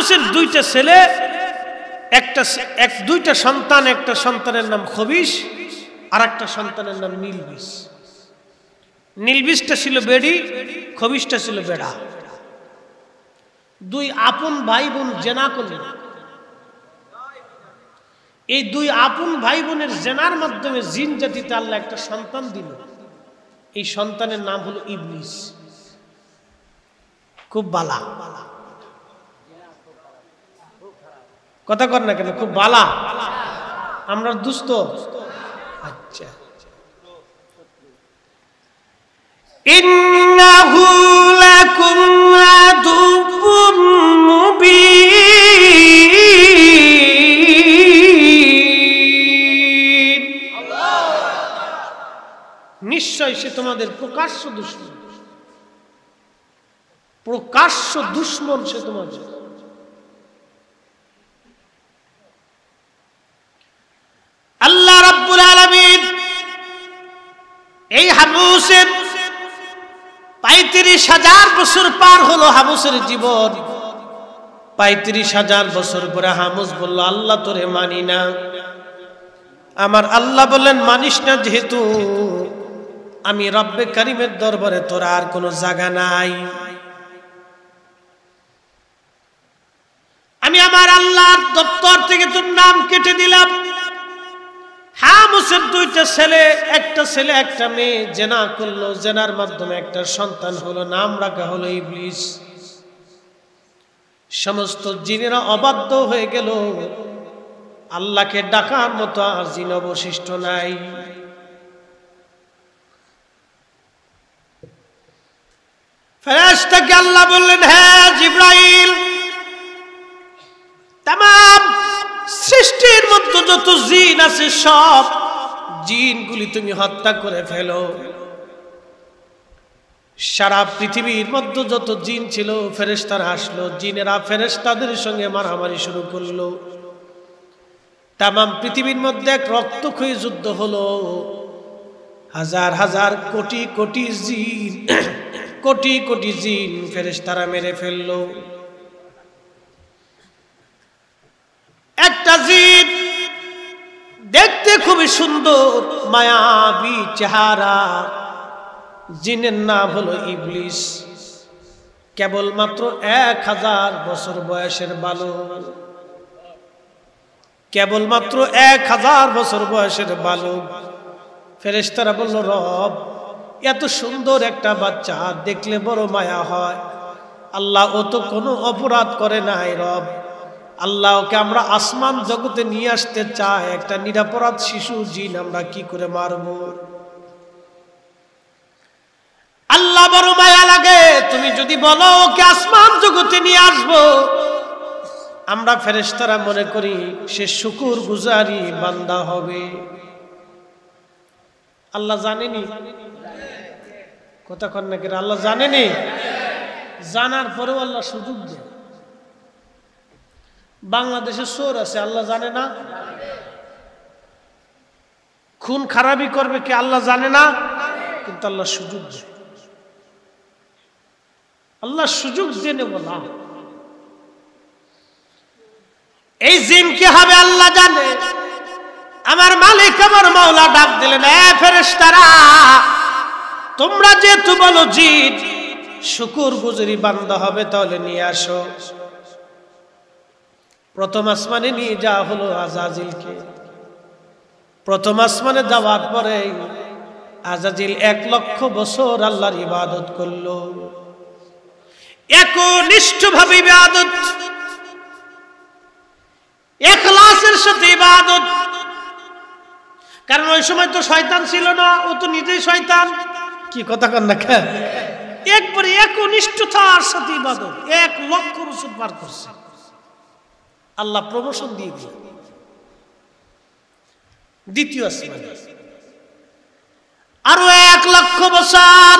মানুষের দুইটা ছেলে একটা এক দুইটা সন্তান একটা সন্তানের নাম খবিশ আর একটা সন্তানের নাম নীলবিষ নীলবিষটা ছিল বেড়ি খবিশটা ছিল বেড়া দুই আপন ভাই বোন জেনা করল এই দুই আপন ভাই বোনের জেনার মাধ্যমে জিন জাতিতে আল্লাহ একটা সন্তান দিল এই সন্তানের নাম হলো ইবলিস খুব বালা বালা কথা কর না কেন খুব বালা আমরা দুস্থ আচ্ছা নিশ্চয় সে তোমাদের প্রকাশ্য দুশ্মন প্রকাশ্য দুশ্মন সে তোমার জন্য এই হাবুসের পঁয়ত্রিশ হাজার বছর পার হলো হাবুসের জীবন পঁয়ত্রিশ হাজার বছর পরে হামুস বলল আল্লাহ তোরে মানি না আমার আল্লাহ বললেন মানিস না যেহেতু আমি রব্বে কারিমের দরবারে তোর আর কোনো জায়গা নাই আমি আমার আল্লাহর দপ্তর থেকে তোর নাম কেটে দিলাম হামুসের দুইটা ছেলে একটা ছেলে একটা মেয়ে জেনা করলো জেনার মাধ্যমে একটা সন্তান হলো নাম রাখা হলো ইবলিস সমস্ত জিনেরা অবাধ্য হয়ে গেল আল্লাহকে ডাকার মতো আর জিন অবশিষ্ট নাই ফেরাজটাকে আল্লাহ বললেন হ্যাঁ জিব্রাইল তাম সৃষ্টির মধ্যে যত জিন আছে সব জিনগুলি তুমি হত্যা করে ফেলো সারা পৃথিবীর মধ্যে যত জিন ছিল ফেরেস্তারা আসলো জিনেরা ফেরেস্তাদের সঙ্গে মারামারি শুরু করলো তামাম পৃথিবীর মধ্যে এক রক্তক্ষয়ী যুদ্ধ হলো হাজার হাজার কোটি কোটি জিন কোটি কোটি জিন ফেরেস্তারা মেরে ফেললো তাজিদ দেখতে খুবই সুন্দর মায়াবী চেহারা জিনের নাম হলো ইবলিশ কেবলমাত্র এক হাজার বছর বয়সের বালক কেবলমাত্র এক হাজার বছর বয়সের বালক ফেরেস্তারা বলল রব এত সুন্দর একটা বাচ্চা দেখলে বড় মায়া হয় আল্লাহ ও তো কোনো অপরাধ করে নাই রব আল্লাহকে আমরা আসমান জগতে নিয়ে আসতে চাই একটা নিরাপরাধ শিশু জিন আমরা কি করে মারব আল্লাহ বড় মায়া লাগে তুমি যদি বলো ওকে আসমান জগতে নিয়ে আসবো আমরা ফেরেস্তারা মনে করি সে শুকুর গুজারি বান্দা হবে আল্লাহ জানেনি কথা কন আল্লাহ জানেনি জানার পরেও আল্লাহ সুযোগ দেয় বাংলাদেশে চোর আছে আল্লাহ জানে না খুন খারাপই করবে কি আল্লাহ জানে না কিন্তু আল্লাহ সুযোগ আল্লাহ সুযোগ জেনে বলা এই জিম কি হবে আল্লাহ জানে আমার মালিক আমার মাওলা ডাক দিলেন ফেরেস্তারা তোমরা যেহেতু বলো জিত শুকুর গুজরি বান্ধ হবে তাহলে নিয়ে আসো প্রথম আসমানে নিয়ে যাওয়া হলো আজাজিলকে প্রথম আসমানে যাওয়ার পরে আজাজিল এক লক্ষ বছর আল্লাহর ইবাদত করল ভাবে ইবাদত এখলাসের সাথে ইবাদত কারণ ওই সময় তো শয়তান ছিল না ও তো নিজেই শয়তান কি কথা কন না একবারে একনিষ্ঠতার সাথে ইবাদত এক লক্ষ বছর পার করছে আল্লাহ প্রমোশন দিয়ে দিল দ্বিতীয় আরো এক লক্ষ বছর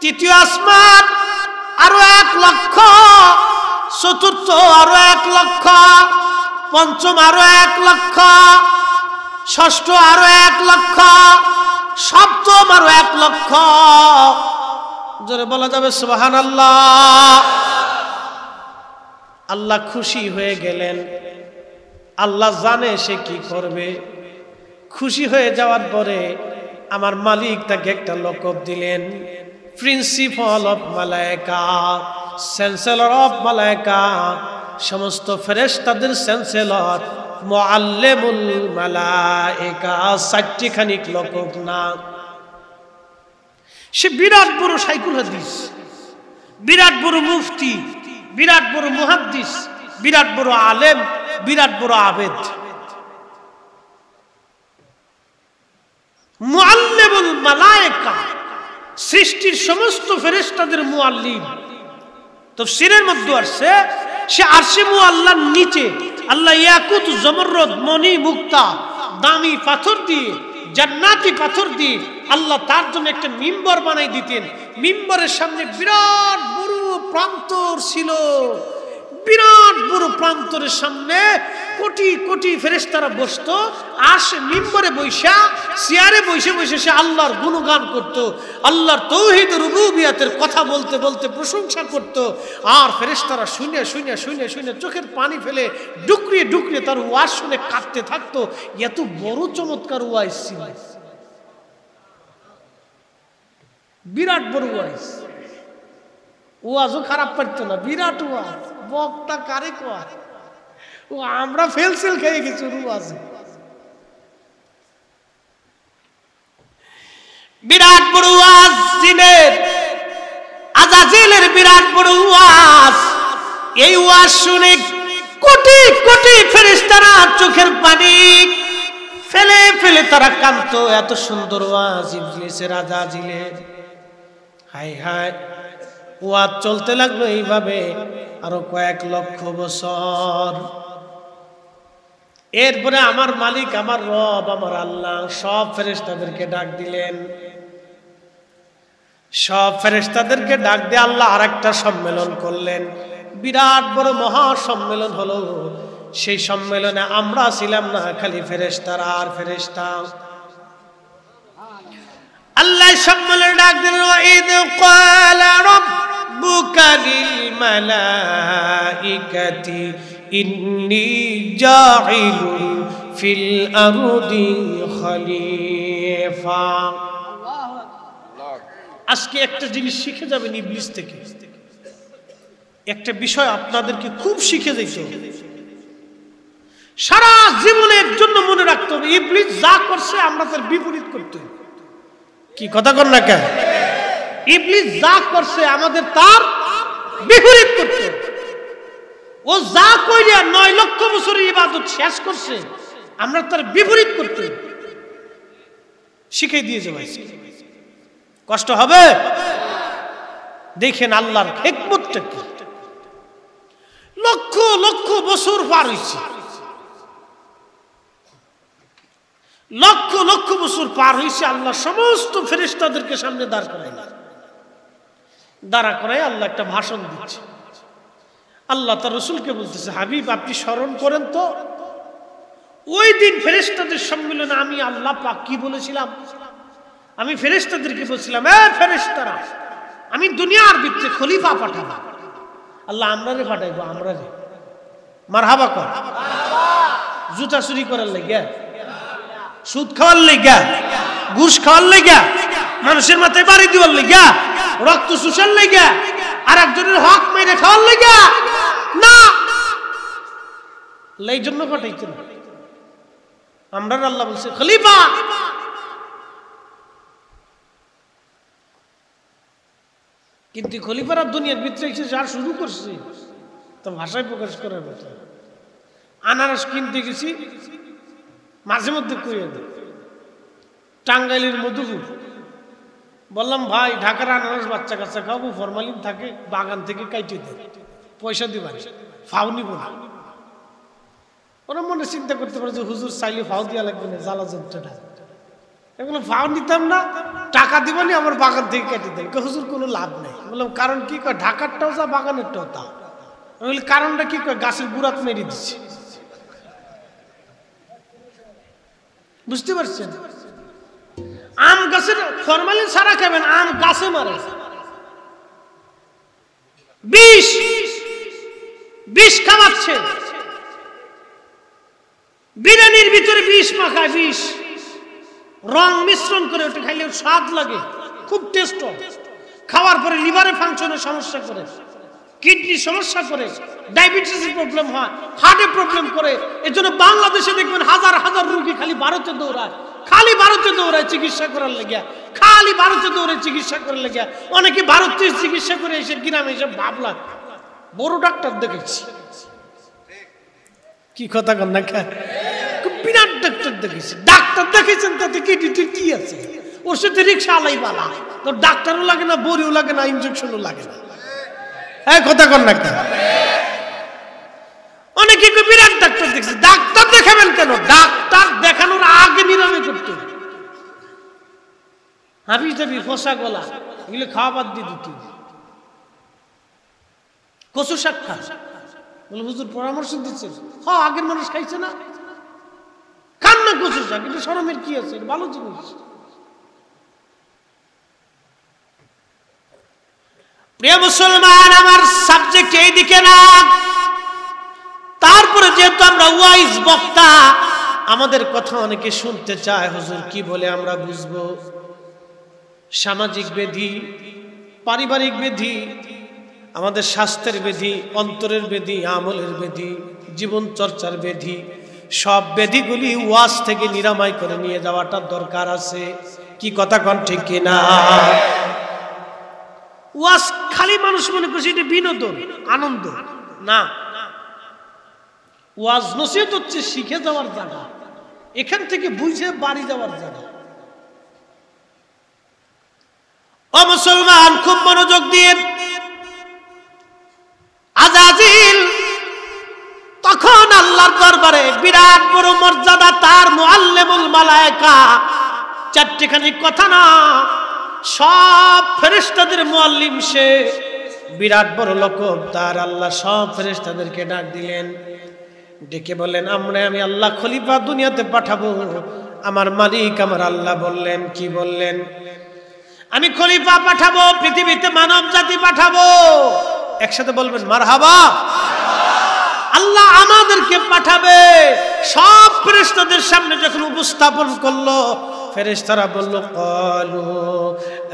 তৃতীয় আসমান আরো এক লক্ষ চতুর্থ আরো এক লক্ষ পঞ্চম আরো এক লক্ষ ষষ্ঠ আরো এক লক্ষ সপ্তম আরো এক লক্ষ জোরে বলা যাবে সোহান আল্লাহ আল্লাহ খুশি হয়ে গেলেন আল্লাহ জানে সে কি করবে খুশি হয়ে যাওয়ার পরে আমার মালিক তাকে একটা লকব দিলেন প্রিন্সিপাল অফ মালায়কা সেন্সেলর অফ মালায়কা সমস্ত তাদের সেন্সেলর মোয়াল্লেমুল মালায়কা চারটি খানিক লকব না সে বিরাট বড় সাইকুল হাদিস বিরাট বড় মুফতি বিরাট বড় মহাদ্দিস বিরাট বড় আলেম বিরাট বড় আবেদ মালায়েকা সৃষ্টির সমস্ত ফেরেস্তাদের মুআল্লিম তফসিরের মধ্যে আসছে সে আরশে মুআল্লার নিচে আল্লাহ ইয়াকুত জমরদ মনি মুক্তা দামি পাথর দিয়ে জান্নাতি পাথর দিয়ে আল্লাহ তার জন্য একটা মিম্বর বানাই দিতেন মিম্বরের সামনে বিরাট বড় প্রান্তর ছিল বিরাট বড় প্রান্তরের সামনে কোটি কোটি ফেরেস্তারা বসত আসে মিম্বরে বৈশা সিয়ারে বসে বসে সে আল্লাহর গুণগান করত আল্লাহর তৌহিদ রুবুবিয়াতের কথা বলতে বলতে প্রশংসা করত আর ফেরেস্তারা শুনে শুনে শুনে শুনে চোখের পানি ফেলে ডুকরিয়ে ডুকরিয়ে তার ওয়াজ শুনে কাঁদতে থাকতো এত বড় চমৎকার ওয়াইস ছিল বিরাট বড় ওয়াইস ওয়াজও খারাপ পারত না বিরাট ওয়াজ বক্তা কারে ও আমরা ফেলসেল খেয়ে গেছি রু আছে বিরাট বড় ওয়াজ জিনের আজাজিলের বিরাট বড় ওয়াজ এই ওয়াজ শুনে কোটি কোটি ফেরেশতারা চোখের পানি ফেলে ফেলে তারা কান্ত এত সুন্দর ওয়াজ ইবলিসের আজাজিলের হাই হাই ওয়াদ চলতে লাগলো এইভাবে আরো কয়েক লক্ষ বছর এরপরে আমার মালিক আমার রব আমার আল্লাহ সব ফেরেস্তাদেরকে ডাক দিলেন সব ফেরেস্তাদেরকে ডাক দিয়ে আল্লাহ আর একটা সম্মেলন করলেন বিরাট বড় মহা সম্মেলন হলো সেই সম্মেলনে আমরা ছিলাম না খালি ফেরেস্তার আর ফেরেস্তা আল্লাহ সম্মেলন ডাক দিলেন للملائكة إني جاعل في الأرض খলিফা আজকে একটা জিনিস শিখে যাবেন ইবলিস থেকে একটা বিষয় আপনাদেরকে খুব শিখে দিতে সারা জীবনের জন্য মনে রাখতে হবে ইবলিস যা করছে আমরা তার বিপরীত করতে কি কথা কর না কেন ইবলিস যা করছে আমাদের তার বিপরীত করছে ও যা কইলে নয় লক্ষ বছরের ইবাদত শেষ করছে আমরা তার বিপরীত করতে শিখে দিয়েছে ভাই কষ্ট হবে দেখেন আল্লাহর হেকমতটা কি লক্ষ লক্ষ বছর পার হয়েছে লক্ষ লক্ষ বছর পার হয়েছে আল্লাহ সমস্ত ফেরেস্তাদেরকে সামনে দাঁড় করাই দাঁড়া করায় আল্লাহ একটা ভাষণ দিচ্ছে আল্লাহ তার রসুলকে বলতেছে হাবিব আপনি স্মরণ করেন তো ওই দিন ফেরেস্তাদের সম্মেলনে আমি আল্লাহ পাক কি বলেছিলাম আমি ফেরেস্তাদেরকে বলছিলাম এ ফেরেস্তারা আমি দুনিয়ার বিচ্ছে খলিফা পাঠাবো আল্লাহ আমরা রে পাঠাইবো আমরা রে মার হাবা কর জুতা চুরি করার লেগে সুদ খাওয়ার লেগে ঘুষ খাওয়ার লেগে মানুষের মাথায় বাড়ি দেওয়ার লেগা রক্ত শোষণ লেগা আর একজনের হক মেরে খাওয়ার লেগা না এই জন্য না আমরা আল্লাহ বলছে খলিফা কিন্তু আর দুনিয়ার ভিতরে এসে যার শুরু করছে তা ভাষায় প্রকাশ করার কথা আনারস কিনতে গেছি মাঝে মধ্যে কুড়িয়ে দিই টাঙ্গাইলের মধুপুর বললাম ভাই ঢাকার আনারস বাচ্চা কাচ্চা খাবো ফরমালিন থাকে বাগান থেকে কাইটে দেয় পয়সা দিবার ফাউনি নিব ওরা মনে চিন্তা করতে পারে যে হুজুর চাইলে ফাউ দেওয়া লাগবে না জ্বালা যন্ত্রটা এগুলো ফাউ নিতাম না টাকা দিব না আমার বাগান থেকে কেটে দেয় হুজুর কোনো লাভ নেই বললাম কারণ কি কয় ঢাকারটাও যা বাগানেরটাও তা আমি কারণটা কি কয় গাছের গুড়াত মেরে দিচ্ছে বুঝতে পারছেন আম গাছের ফরমালিন সারা খাবেন আম গাছে মারে বিষ খাওয়াচ্ছে বিরিয়ানির ভিতরে বিষ মাখা বিষ রং মিশ্রণ করে ওটা খাইলে স্বাদ লাগে খুব টেস্ট খাওয়ার পরে লিভারে ফাংশনের সমস্যা করে কিডনি সমস্যা করে ডায়াবেটিসের প্রবলেম হয় হার্টে প্রবলেম করে এজন্য বাংলাদেশে দেখবেন হাজার হাজার রুগী খালি ভারতে দৌড়ায় খালি ভারতে দৌড়ায় চিকিৎসা করার লেগিয়া খালি ভারতে দৌড়ে চিকিৎসা করার লেগিয়া অনেকে ভারতে চিকিৎসা করে এসে গ্রামে এসে ভাবলাম বড় ডাক্তার দেখেছি কি কথা কর না বিরাট ডাক্তার দেখেছি ডাক্তার দেখেছেন তাতে কেডিটি কি আছে ওর সাথে রিক্সা আলাই পালা তোর ডাক্তারও লাগে না বড়িও লাগে না ইঞ্জেকশনও লাগে না হ্যাঁ কথা কর না অনেকে কি বিরাট ডাক্তার দেখছে ডাক্তার দেখাবেন কেন ডাক্তার দেখানোর আগে নিরামে করতে হাবি যাবি ফসা গলা এগুলো খাওয়া বাদ দিয়ে দিত কচু শাক খা বলে হুজুর পরামর্শ দিচ্ছেন হ হ্যাঁ, আগের মানুষ খাইছে না খান না কচু শাক এটা সরমের কি আছে ভালো জিনিস প্রিয় মুসলমান আমার সাবজেক্ট এইদিকে না তারপরে যেহেতু আমরা ওয়াইজ বক্তা আমাদের কথা অনেকে শুনতে চায় হুজুর কি বলে আমরা বুঝব সামাজিক বেধি পারিবারিক বেধি আমাদের স্বাস্থ্যের বেধি অন্তরের বেধি আমলের বেধি জীবন চর্চার বেধি সব বেধিগুলি ওয়াজ থেকে নিরাময় করে নিয়ে যাওয়াটা দরকার আছে কি কথা কন ঠিক কিনা ওয়াজ খালি মানুষ মনে করছে এটা বিনোদন আনন্দ না ওয়াজ নসিহত হচ্ছে শিখে যাওয়ার জায়গা এখান থেকে বুঝে বাড়ি যাওয়ার জায়গা ও মুসলমান খুব মনোযোগ দিয়ে আজাজিল তখন আল্লাহর দরবারে বিরাট বড় মর্যাদা তার মুআল্লিমুল মালায়েকা চারটিখানি কথা না সব ফেরেশতাদের মুআল্লিম সে বিরাট বড় লকব তার আল্লাহ সব ফেরেশতাদেরকে ডাক দিলেন ডেকে বললেন আমরা আমি আল্লাহ খলিফা দুনিয়াতে পাঠাবো আমার মালিক আমার আল্লাহ বললেন কি বললেন আমি খলিফা পাঠাবো পৃথিবীতে মানব জাতি পাঠাবো একসাথে বলবেন মার হাবা আল্লাহ আমাদেরকে পাঠাবে সব ফেরেস্তাদের সামনে যখন উপস্থাপন করলো ফেরেশতারা বলল কলো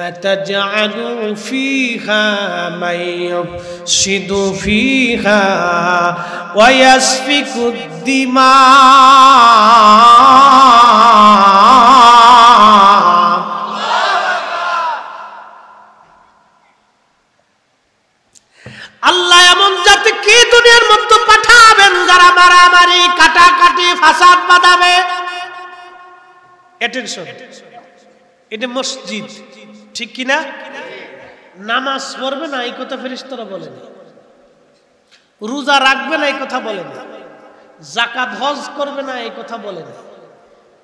আতাজআলু ফিহা আল্লাহ এমন জাতি কি দুনিয়ার মধ্যে পাঠাবেন যারা মারামারি কাটাকাটি ফাঁসাদ বাঁধাবে অ্যাটেনশন এটা মসজিদ ঠিক কিনা নামাজ পড়বে না এই কথা ফেরিস্তরা বলেনি রোজা রাখবে না এই কথা না জাকাত হজ করবে না এই কথা বলেন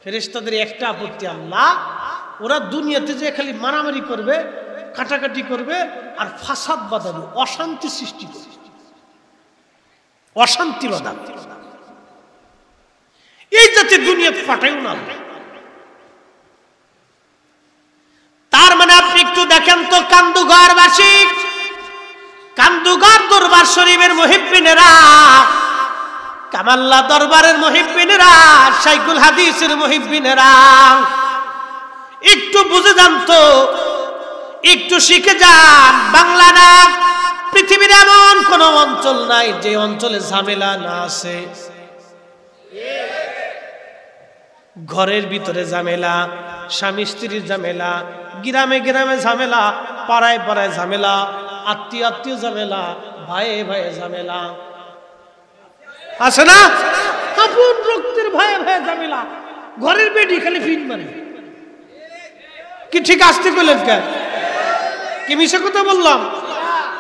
ফেরিস্তাদের একটা আপত্তি আল্লাহ ওরা দুনিয়াতে যে খালি মারামারি করবে কাটাকাটি করবে আর ফাসাদ বাঁধাবে অশান্তি সৃষ্টি করবে অশান্তি বাঁধাবে এই যাতে দুনিয়াতে ফাটাইও না আল্লাহ আপনি একটু দেখেন তো কান্দুঘর বাসী কান্দুঘর দরবার শরীফের মহিবিনেরা কামাল্লা দরবারের মহিবিনেরা সাইকুল হাদিসের মহিবিনেরা একটু বুঝে যান তো একটু শিখে যান বাংলা না পৃথিবীর এমন কোন অঞ্চল নাই যে অঞ্চলে ঝামেলা না আছে ঘরের ভিতরে ঝামেলা স্বামী স্ত্রীর ঝামেলা গ্রামে গ্রামে ঝামেলা পাড়ায় পাড়ায় ঝামেলা আত্মীয় আত্মীয় ঝামেলা ভাইয়ে ভাইয়ে ঝামেলা আছে না আপন রক্তের ভাইয়ে ভাইয়ে ঝামেলা ঘরের বেডি খালি ফিন মানে কি ঠিক আসতে পেলেন কেন কি মিশে কথা বললাম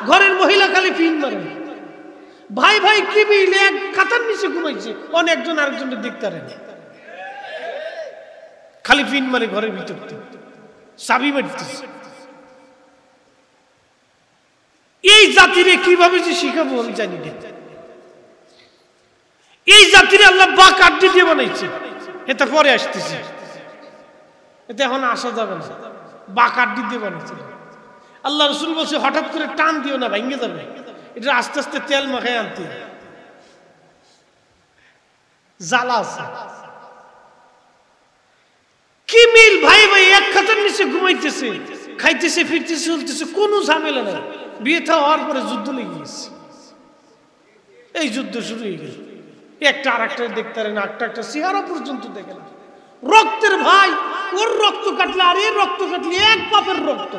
ঘরের মহিলা খালি ফিন মারে ভাই ভাই কি বিলে এক কাতার নিচে ঘুমাইছে অনেকজন আরেকজনের দেখতে রে খালি পিন মারে ঘরের ভিতর চাবি মারতেছে এই জাতিরে কিভাবে যে শিখাবো আমি জানি না এই জাতিরে আল্লাহ বা কাঠি দিয়ে বানাইছে এটা পরে আসতেছে এটা এখন আসা যাবে না বা কাঠি দিয়ে বানাইছে আল্লাহ রসুল বলছে হঠাৎ করে টান দিও না ভেঙে যাবে এটা আস্তে আস্তে তেল মাখায় আনতে জ্বালা আছে কি মিল ভাই ভাই এক খাতার নিচে ঘুমাইতেছে খাইতেছে ফিরতেছে চলতেছে কোনো ঝামেলা নাই বিয়েটা হওয়ার পরে যুদ্ধ লেগেছে এই যুদ্ধ শুরু হয়ে গেল একটা আর একটা দেখতে পারেন না একটা একটা চেহারা পর্যন্ত দেখে না রক্তের ভাই ওর রক্ত কাটলে আর এর রক্ত কাটলে এক বাপের রক্ত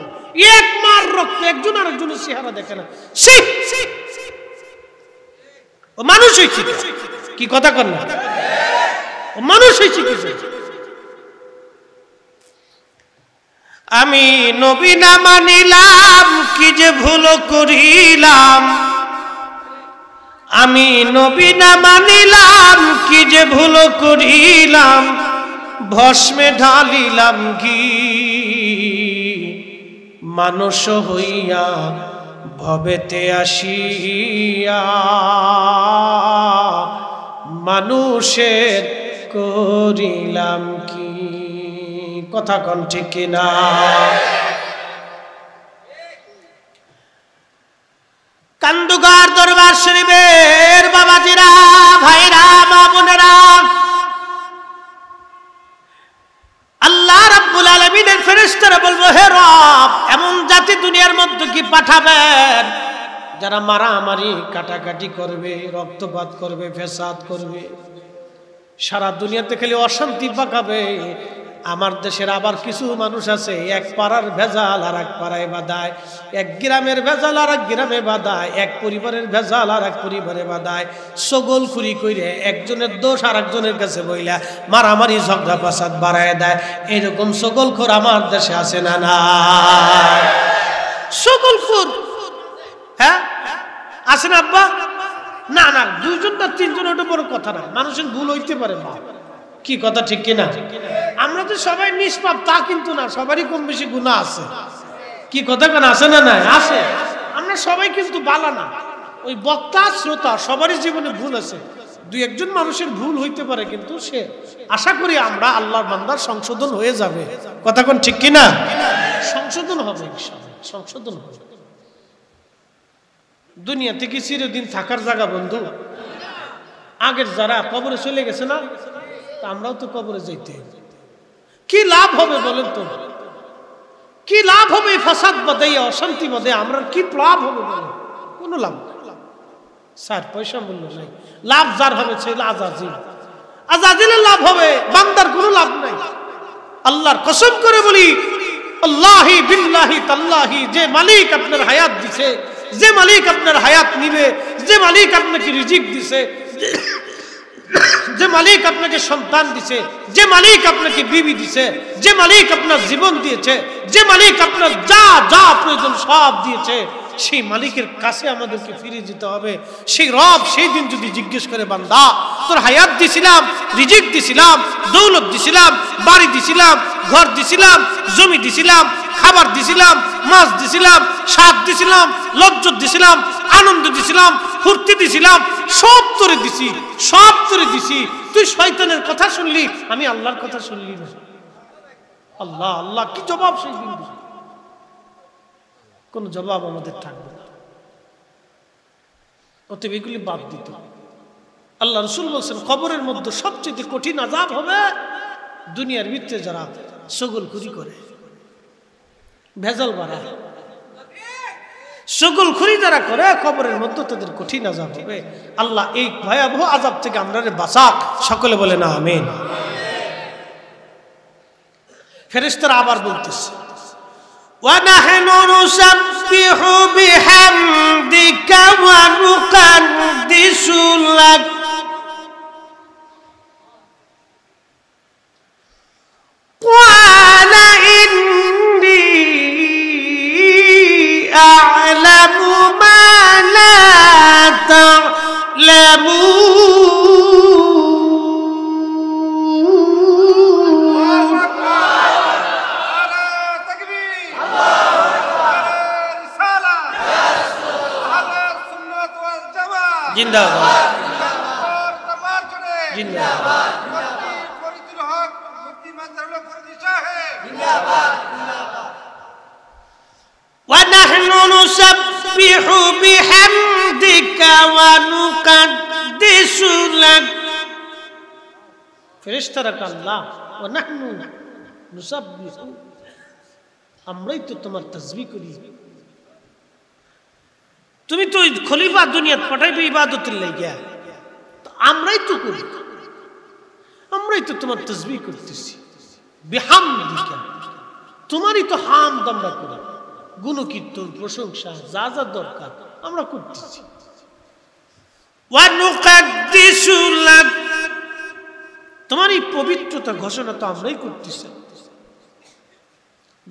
এক মার রক্ত একজন আর একজনের চেহারা দেখে না মানুষ হয়েছে কি কথা কর না হয়েছে কি আমি নবী না মানিলাম কি যে ভুল করিলাম আমি নবী না মানিলাম কি যে ভুল করিলাম ভস্মে ঢালিলাম কি মানুষ হইয়া ভবেতে আসিয়া মানুষের করিলাম কথা কন ঠিক কিনা কান্দুকার দরবার শরীফের বাবাজিরা ভাইরা মা বোনেরা আল্লাহ রাব্বুল আলামিনের ফেরেশতারা বলবো হে রব এমন জাতি দুনিয়ার মধ্যে কি পাঠাবেন যারা মারামারি কাটাকাটি করবে রক্তপাত করবে ফেসাদ করবে সারা দুনিয়াতে খালি অশান্তি পাকাবে আমার দেশের আবার কিছু মানুষ আছে এক পাড়ার ভেজাল আর এক পাড়ায় বাদায় এক গ্রামের ভেজাল আর এক গ্রামে বাদায় এক পরিবারের ভেজাল আর এক পরিবারে বাদায় সগোল খুরি করে একজনের দোষ আর একজনের কাছে বইলা মারামারি ঝগড়া প্রসাদ বাড়ায় দেয় এরকম সগোলখোর আমার দেশে আছে না না সগোলখোর হ্যাঁ আছে না আব্বা না না দুইজন বা তিনজন ওটা বড় কথা না মানুষের ভুল হইতে পারে মা কি কথা ঠিক কিনা আমরা তো সবাই নিষ্পাপ তা কিন্তু না সবারই কম বেশি গুণা আছে কি কথা কেন আছে না না আছে আমরা সবাই কিন্তু বালা না ওই বক্তা শ্রোতা সবারই জীবনে ভুল আছে দুই একজন মানুষের ভুল হইতে পারে কিন্তু সে আশা করি আমরা আল্লাহর বান্দার সংশোধন হয়ে যাবে কথা কোন ঠিক কিনা সংশোধন হবে সংশোধন হবে দুনিয়াতে কি চিরদিন থাকার জায়গা বন্ধু আগের যারা কবরে চলে গেছে না তো আমরাও তো কবরে যেতে কি লাভ হবে বলেন তো কি লাভ হবে ফাসাদ বাদে অশান্তি বাদে আমরা কি লাভ হবে বলেন কোন লাভ স্যার পয়সা মূল্য নাই লাভ যার হবে সে আজাজিল আজাজিলের লাভ হবে বান্দার কোনো লাভ নাই আল্লাহর কসম করে বলি আল্লাহি বিল্লাহি তাল্লাহি যে মালিক আপনার হায়াত দিছে যে মালিক আপনার হায়াত নিবে যে মালিক আপনাকে রিজিক দিছে যে মালিক আপনাকে সন্তান দিছে যে মালিক আপনাকে বিবি দিছে যে মালিক আপনার জীবন দিয়েছে যে মালিক আপনার যা যা প্রয়োজন সব দিয়েছে সেই মালিকের কাছে আমাদেরকে ফিরে যেতে হবে সেই রব সেই দিন যদি জিজ্ঞেস করে বান্দা তোর হায়াত দিছিলাম রিজিক দিছিলাম দৌলত দিছিলাম বাড়ি দিছিলাম ঘর দিছিলাম জমি দিছিলাম খাবার দিছিলাম মাছ দিছিলাম স্বাদ দিছিলাম লজ্জ দিছিলাম আনন্দ দিছিলাম ফুর্তি দিছিলাম সব তোরে দিছি সব তোরে দিছি তুই শয়তানের কথা শুনলি আমি আল্লাহর কথা শুনলি না আল্লাহ আল্লাহ কি জবাব সেই দিন দিছি কোনো জবাব আমাদের থাকবে না অতএব এগুলি বাদ দিত আল্লাহ রসুল বলছেন খবরের মধ্যে সবচেয়ে কঠিন আজাব হবে দুনিয়ার ভিত্তে যারা সগলখুরি করে ভেজাল সগুল সগলখুরি যারা করে খবরের মধ্যে তাদের কঠিন আজাব হবে আল্লাহ এই ভয়াবহ আজাব থেকে আমরা বাঁচাক সকলে বলে না আমিন ফেরেস্তারা আবার বলতেছে ونحن نسبح بحمدك ونقدس لك जिंदाबाद जिंदाबाद পরিদুর হক মুক্তি মাত্রা লোক দিশা হে जिंदाबाद जिंदाबाद व नहु नु सब बिहु बि हमदिक व नु का दिसु লা ফেরেস্তা রা কান্নাহ ও নহু নু সববি সু আমরাই তো তোমার তাসবীক করি তুমি তো খলিফা দুনিয়াতে পঠাইবে ইবাদতের লাগিয়া তো আমরাই তো করি আমরাই তো তোমার তসবি করতেছি বেহাম তোমারই তো হাম আমরা করি গুণকীর্তন প্রশংসা যা যা দরকার আমরা করতেছি তোমার এই পবিত্রতা ঘোষণা তো আমরাই করতেছি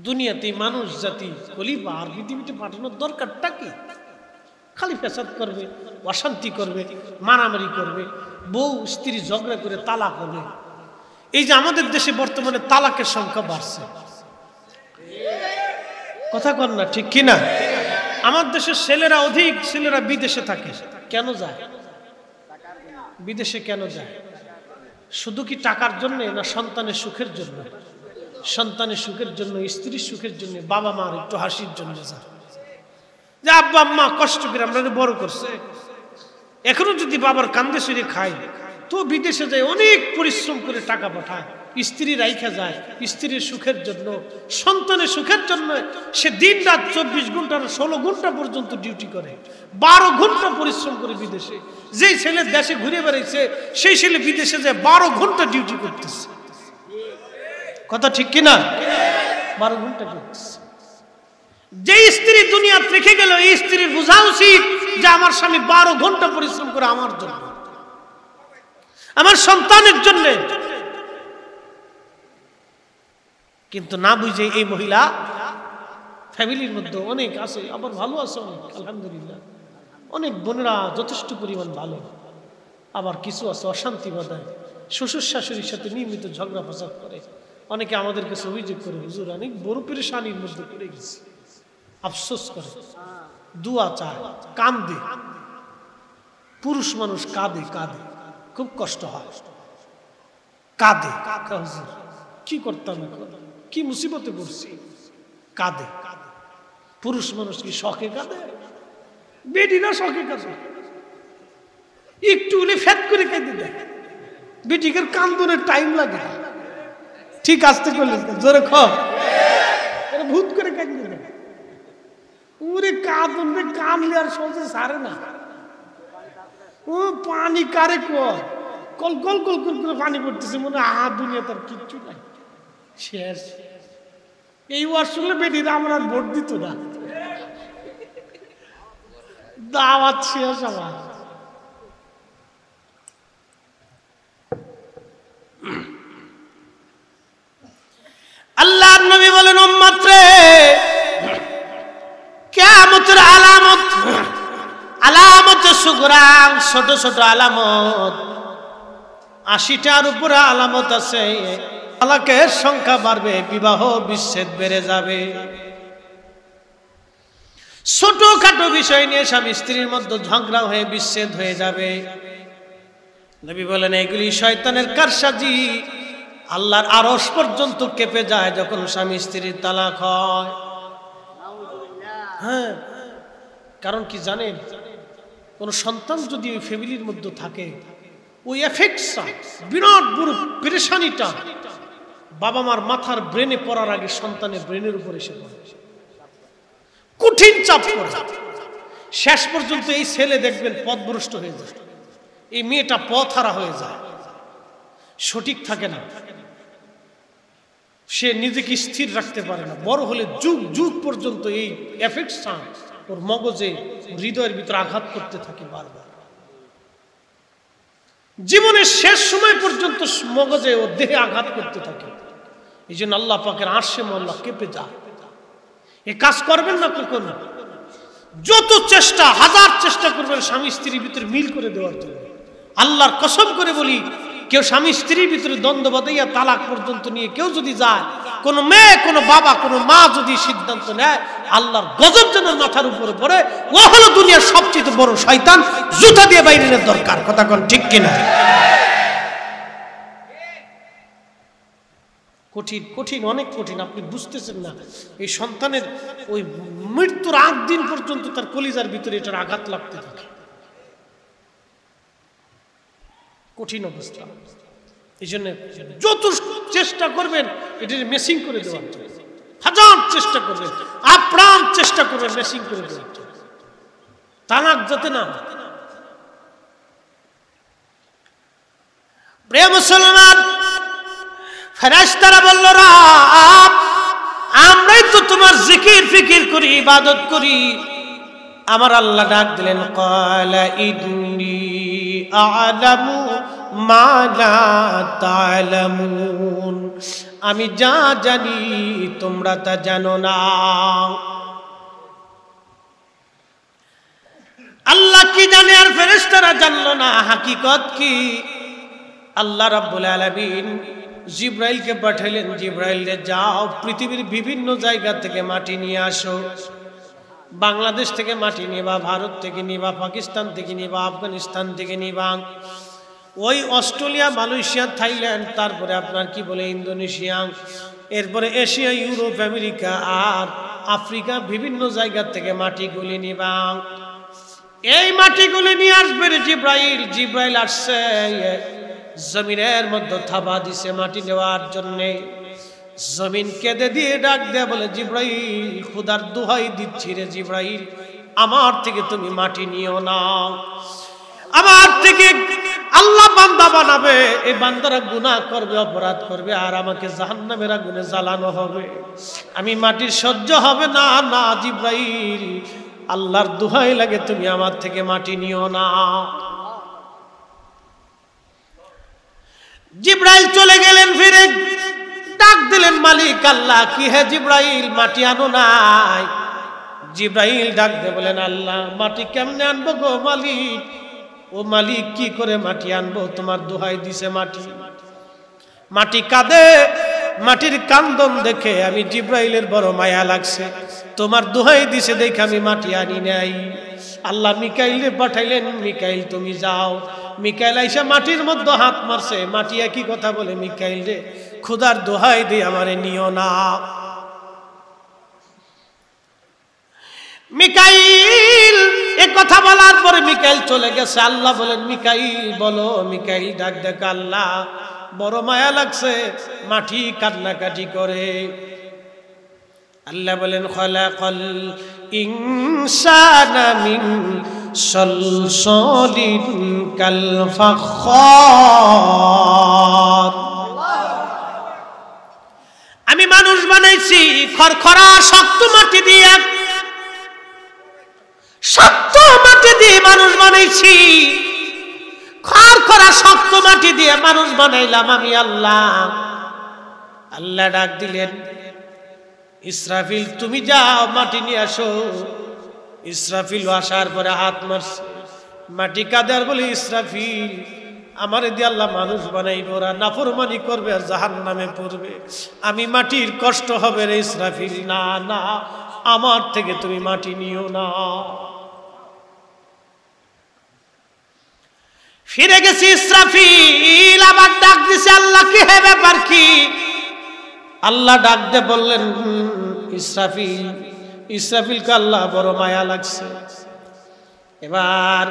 দুনিয়াতে মানুষ জাতি কলিবা আর পৃথিবীতে পাঠানোর দরকারটা কি খালি ফেসাদ করবে অশান্তি করবে মারামারি করবে বউ স্ত্রী ঝগড়া করে তালাক হবে এই যে আমাদের দেশে বর্তমানে তালাকের সংখ্যা বাড়ছে কথা কর না ঠিক কিনা আমার দেশের ছেলেরা অধিক ছেলেরা বিদেশে থাকে কেন যায় বিদেশে কেন যায় শুধু কি টাকার জন্য না সন্তানের সুখের জন্য সন্তানের সুখের জন্য স্ত্রীর সুখের জন্য বাবা মার একটু হাসির জন্য যায় যে আব্বা আম্মা কষ্ট করে আমরা বড় করছে এখনো যদি বাবার কান্দে সুরে খায় তো বিদেশে যায় অনেক পরিশ্রম করে টাকা পাঠায় স্ত্রী রাইখা যায় স্ত্রীর সুখের জন্য সন্তানের সুখের জন্য সে দিন রাত চব্বিশ ঘন্টা ষোলো ঘন্টা পর্যন্ত ডিউটি করে বারো ঘন্টা পরিশ্রম করে বিদেশে যেই ছেলে দেশে ঘুরে বেড়াইছে সেই ছেলে বিদেশে যায় বারো ঘন্টা ডিউটি করতেছে কথা ঠিক কিনা বারো ঘন্টা করতেছে যে স্ত্রী দুনিয়া রেখে গেল এই স্ত্রীর বোঝা উচিত যে আমার স্বামী বারো ঘন্টা পরিশ্রম করে আমার জন্য আমার সন্তানের জন্য কিন্তু না বুঝে এই মহিলা ফ্যামিলির মধ্যে অনেক আছে আবার ভালো আছে অনেক আলহামদুলিল্লাহ অনেক বোনেরা যথেষ্ট পরিমাণ ভালো আবার কিছু আছে অশান্তি বাধায় শ্বশুর শাশুড়ির সাথে নিয়মিত ঝগড়া ফসাদ করে অনেকে আমাদের কাছে অভিযোগ করে হুজুর অনেক বড় পেরেশানির মধ্যে পড়ে গেছে আফসোস করে দুয়া চায় কান্দে পুরুষ মানুষ কাঁদে কাঁদে খুব কষ্ট হয় কাঁদে কি করতাম এখন কি মুসিবতে পড়ছি কাঁদে পুরুষ মানুষ কি শখে কাঁদে বেটিরা শখে কাঁদে একটু উনি ফ্যাট করে কেঁদে দেয় বেটিকে কান্দনের টাইম লাগে ঠিক আসতে করলে জোরে খ ওরে কাঁদন রে কানলে আর সহজে সারে না ও পানি কারে কল কল কল কল করে পানি পড়তেছে মনে আহা দুনিয়া তার কিচ্ছু নাই শেষ এই ওয়ার শুনলে বেটিরা আমরা আর ভোট দিত না দাওয়াত শেষ আমার আল্লাহ নবী বলেন মাত্রে কেমতের আলামত আলামত সুগরাং ছোট ছোট আলামত আশিটার উপরে আলামত আছে তালাকের সংখ্যা বাড়বে বিবাহ বিচ্ছেদ বেড়ে যাবে খাটো বিষয় নিয়ে স্বামী স্ত্রীর মধ্যে ঝগড়া হয়ে বিচ্ছেদ হয়ে যাবে নবী বলেন এগুলি শয়তানের কারসাজি আল্লাহর আরস পর্যন্ত কেঁপে যায় যখন স্বামী স্ত্রীর তালাক হয় হ্যাঁ কারণ কি জানেন কোনো সন্তান যদি ওই ফ্যামিলির মধ্যে থাকে ওই এফেক্টসটা বিরাট বড় পেরেশানিটা বাবা মার মাথার ব্রেনে পড়ার আগে সন্তানের ব্রেনের উপর এসে পড়ে কঠিন চাপ পড়ে শেষ পর্যন্ত এই ছেলে দেখবেন পথভ্রষ্ট হয়ে যায় এই মেয়েটা পথ হারা হয়ে যায় সঠিক থাকে না সে নিজেকে স্থির রাখতে পারে না বড় হলে যুগ যুগ পর্যন্ত এই এফেক্ট ওর মগজে হৃদয়ের ভিতরে আঘাত করতে থাকে বারবার জীবনের শেষ সময় পর্যন্ত মগজে ও দেহে আঘাত করতে থাকে এই জন্য আল্লাহ পাকের আসে মোল্লা কেঁপে যা এ কাজ করবেন না কি করবেন যত চেষ্টা হাজার চেষ্টা করবেন স্বামী স্ত্রীর ভিতরে মিল করে দেওয়ার জন্য আল্লাহর কসম করে বলি কেউ স্বামী স্ত্রীর ভিতরে দ্বন্দ্ব বাদাইয়া তালাক পর্যন্ত নিয়ে কেউ যদি যায় কোন মেয়ে কোনো বাবা কোন মা যদি সিদ্ধান্ত নেয় আল্লাহর গজব যেন মাথার উপরে পড়ে ও হলো দুনিয়ার সবচেয়ে বড় শয়তান জুতা দিয়ে বাইরে দরকার কথা কোন ঠিক কিনা কঠিন কঠিন অনেক কঠিন আপনি বুঝতেছেন না এই সন্তানের ওই মৃত্যুর আট দিন পর্যন্ত তার কলিজার ভিতরে এটার আঘাত লাগতে থাকে কঠিন অবস্থা এই জন্য যত চেষ্টা করবেন এটি মেশিং করে দেওয়ার জন্য হাজার চেষ্টা করবেন আপ্রাণ চেষ্টা করবেন মেশিং করে দেওয়ার জন্য তালাক যাতে না প্রিয় মুসলমান ফেরাস্তারা বলল রাব আমরাই তো তোমার জিকির ফিকির করি ইবাদত করি আমার আল্লাহ ডাক দিলেন কালা ইদুনি আলামু মালা তালামুন আমি যা জানি তোমরা তা জানো না আল্লাহ কি জানে আর ফেরেস্তারা জানলো না হাকিকত কি আল্লাহ রাব্বুল আলামিন জিব্রাইলকে পাঠাইলেন জিব্রাইল যাও পৃথিবীর বিভিন্ন জায়গা থেকে মাটি নিয়ে আসো বাংলাদেশ থেকে মাটি নিবা ভারত থেকে নিবা পাকিস্তান থেকে নিবা আফগানিস্তান থেকে নিবা ওই অস্ট্রেলিয়া মালয়েশিয়া থাইল্যান্ড তারপরে আপনার কি বলে ইন্দোনেশিয়া এরপরে এশিয়া ইউরোপ আমেরিকা আর আফ্রিকা বিভিন্ন জায়গা থেকে মাটি গুলি নিবাং এই মাটিগুলি নিয়ে আসবে জিব্রাইল জিব্রাইল আসছে জমিনের মধ্যে থাবা দিছে মাটি নেওয়ার জন্যে জমিন কেঁদে দিয়ে ডাক দেয়া বলে জিব্রাইল খুদার দুহাই দিচ্ছি রে জিব্রাইল আমার থেকে তুমি মাটি নিও না আমার থেকে আল্লাহ বান্দা বানাবে এই বান্দারা গুণা করবে অপরাধ করবে আর আমাকে জাহান্নামের আগুনে জ্বালানো হবে আমি মাটির সহ্য হবে না না জিব্রাইল আল্লাহর দুহাই লাগে তুমি আমার থেকে মাটি নিও না জিব্রাইল চলে গেলেন ফিরে ডাক দিলেন মালিক আল্লাহ কি হে জিব্রাইল মাটি আনো নাই জিব্রাইল ডাক দে বলেন আল্লাহ মাটি কেমনে আনবো গো মালিক ও মালিক কি করে মাটি আনবো তোমার দোহাই দিছে মাটি মাটি কাঁদে মাটির কান্দন দেখে আমি জিব্রাইলের বড় মায়া লাগছে তোমার দোহাই দিছে দেখে আমি মাটি আনি নাই আল্লাহ মিকাইলে পাঠাইলেন মিকাইল তুমি যাও মিকাইল আইসা মাটির মধ্যে হাত মারছে মাটি একই কথা বলে মিকাইল রে খুদার দোহাই দিয়ে আমারে নিও না মিকাইল এ কথা বলার পরে মিকাইল চলে গেছে আল্লাহ বলেন মিকাই বলো মিকাইল ডাক দেখ আল্লাহ বড় মায়া লাগছে মাটি কান্নাকাটি করে আল্লাহ বলেন খলাকল ইনসানা মিন সলসলিন কাল ফাখর আমি মানুষ বানাইছি খরখরা শক্ত মাটি দিয়ে শক্ত মাটি দিয়ে মানুষ বানাইছি খড় খরা শক্ত মাটি দিয়ে মানুষ বানাইলাম আমি আল্লাহ আল্লাহ ডাক দিলেন ইসরাফিল তুমি যাও মাটি নিয়ে আসো ইসরাফিল আসার পরে হাত মারছে মাটি কাদার বলে ইসরাফিল আমার দিয়ে আল্লাহ মানুষ বানাইব ওরা নাফরমানি করবে আর জাহান নামে পড়বে আমি মাটির কষ্ট হবে রে ইসরাফিল না না আমার থেকে তুমি মাটি নিও না ফিরে গেছি ইসরাফিল আবার ডাক দিছে আল্লাহ কি হে ব্যাপার কি আল্লাহ ডাক দে বললেন ইসরাফিল ইসরাফিলকে আল্লাহ বড় মায়া লাগছে এবার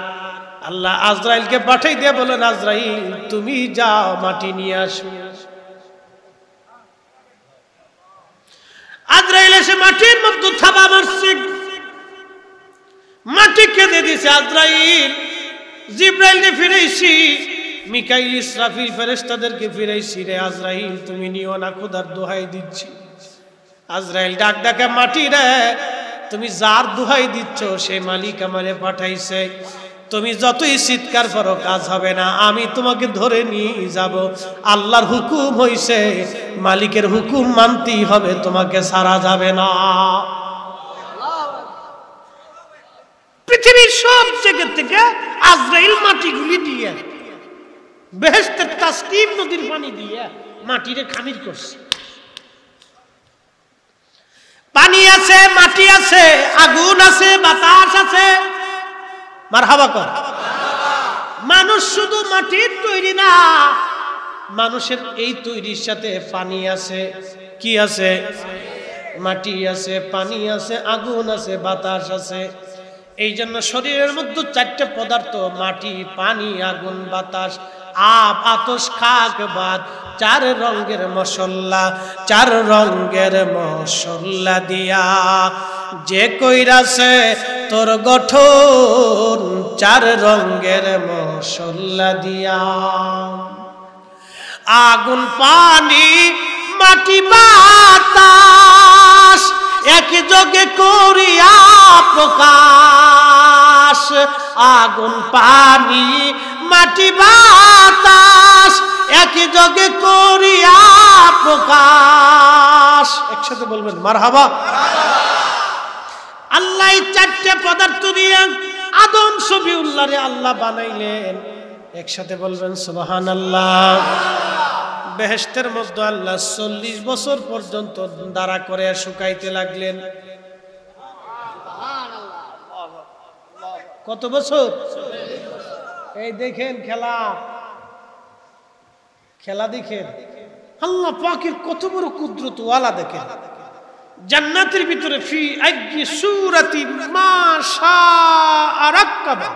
আল্লাহ আজরাইলকে পাঠাই দিয়ে বলেন আজরাইল তুমি যাও মাটি নিয়ে আসো আজরাইল এসে মাটির মধ্যে থাবা মারছে মাটি কেঁদে দিছে আজরাইল জিব্রাইলকে ফিরাইছি মিকাইল ইসরাফিল ফেরেস্তাদেরকে ফিরাইছি রে আজরাইল তুমি নিও না খোদার দোহাই দিচ্ছি আজরাইল ডাক ডাকে মাটি রে তুমি যার দোহাই দিচ্ছ সে মালিক আমারে পাঠাইছে তুমি যতই চিৎকার করো কাজ হবে না আমি তোমাকে ধরে নিয়ে যাব আল্লাহর হুকুম হইছে মালিকের হুকুম মানতেই হবে তোমাকে সারা যাবে না সব জায়গা থেকে আজরাইল মাটিগুলি দিয়ে বেহেস্তের তাস্তিম নদীর পানি দিয়ে মাটিরে খামির করছে পানি আছে মাটি আছে আগুন আছে বাতাস আছে মার হাবা কর মানুষ শুধু মাটির তৈরি না মানুষের এই তৈরির সাথে পানি আছে কি আছে মাটি আছে পানি আছে আগুন আছে বাতাস আছে এই জন্য শরীরের মধ্যে চারটে পদার্থ মাটি পানি আগুন বাতাস আপ আতস খাক বাদ চার রঙের মশল্লা চার রঙের মশল্লা দিয়া যে কইরাছে তোর গঠন চার রঙের মশল্লা দিয়া আগুন পানি মাটি বাতাস এক করিয়া প্রকাশ আগুন পানি মাটি বাতাস এক যোগে করিয়া প্রকাশ একসাথে বলবেন মার হাবা আল্লাহ চারটে পদার্থ দিয়ে আদম উল্লারে আল্লাহ বানাইলেন একসাথে বলবেন সুবাহান আল্লাহ বেহেস্তের মধ্যে আল্লাহ চল্লিশ বছর পর্যন্ত দাঁড়া করে শুকাইতে লাগলেন কত বছর এই দেখেন খেলা খেলা দেখেন আল্লাহ পাকের কত বড় কুদরত ওয়ালা দেখেন জান্নাতের ভিতরে ফি আজ্ঞে সুরাতি মা সা আরাক্কাবা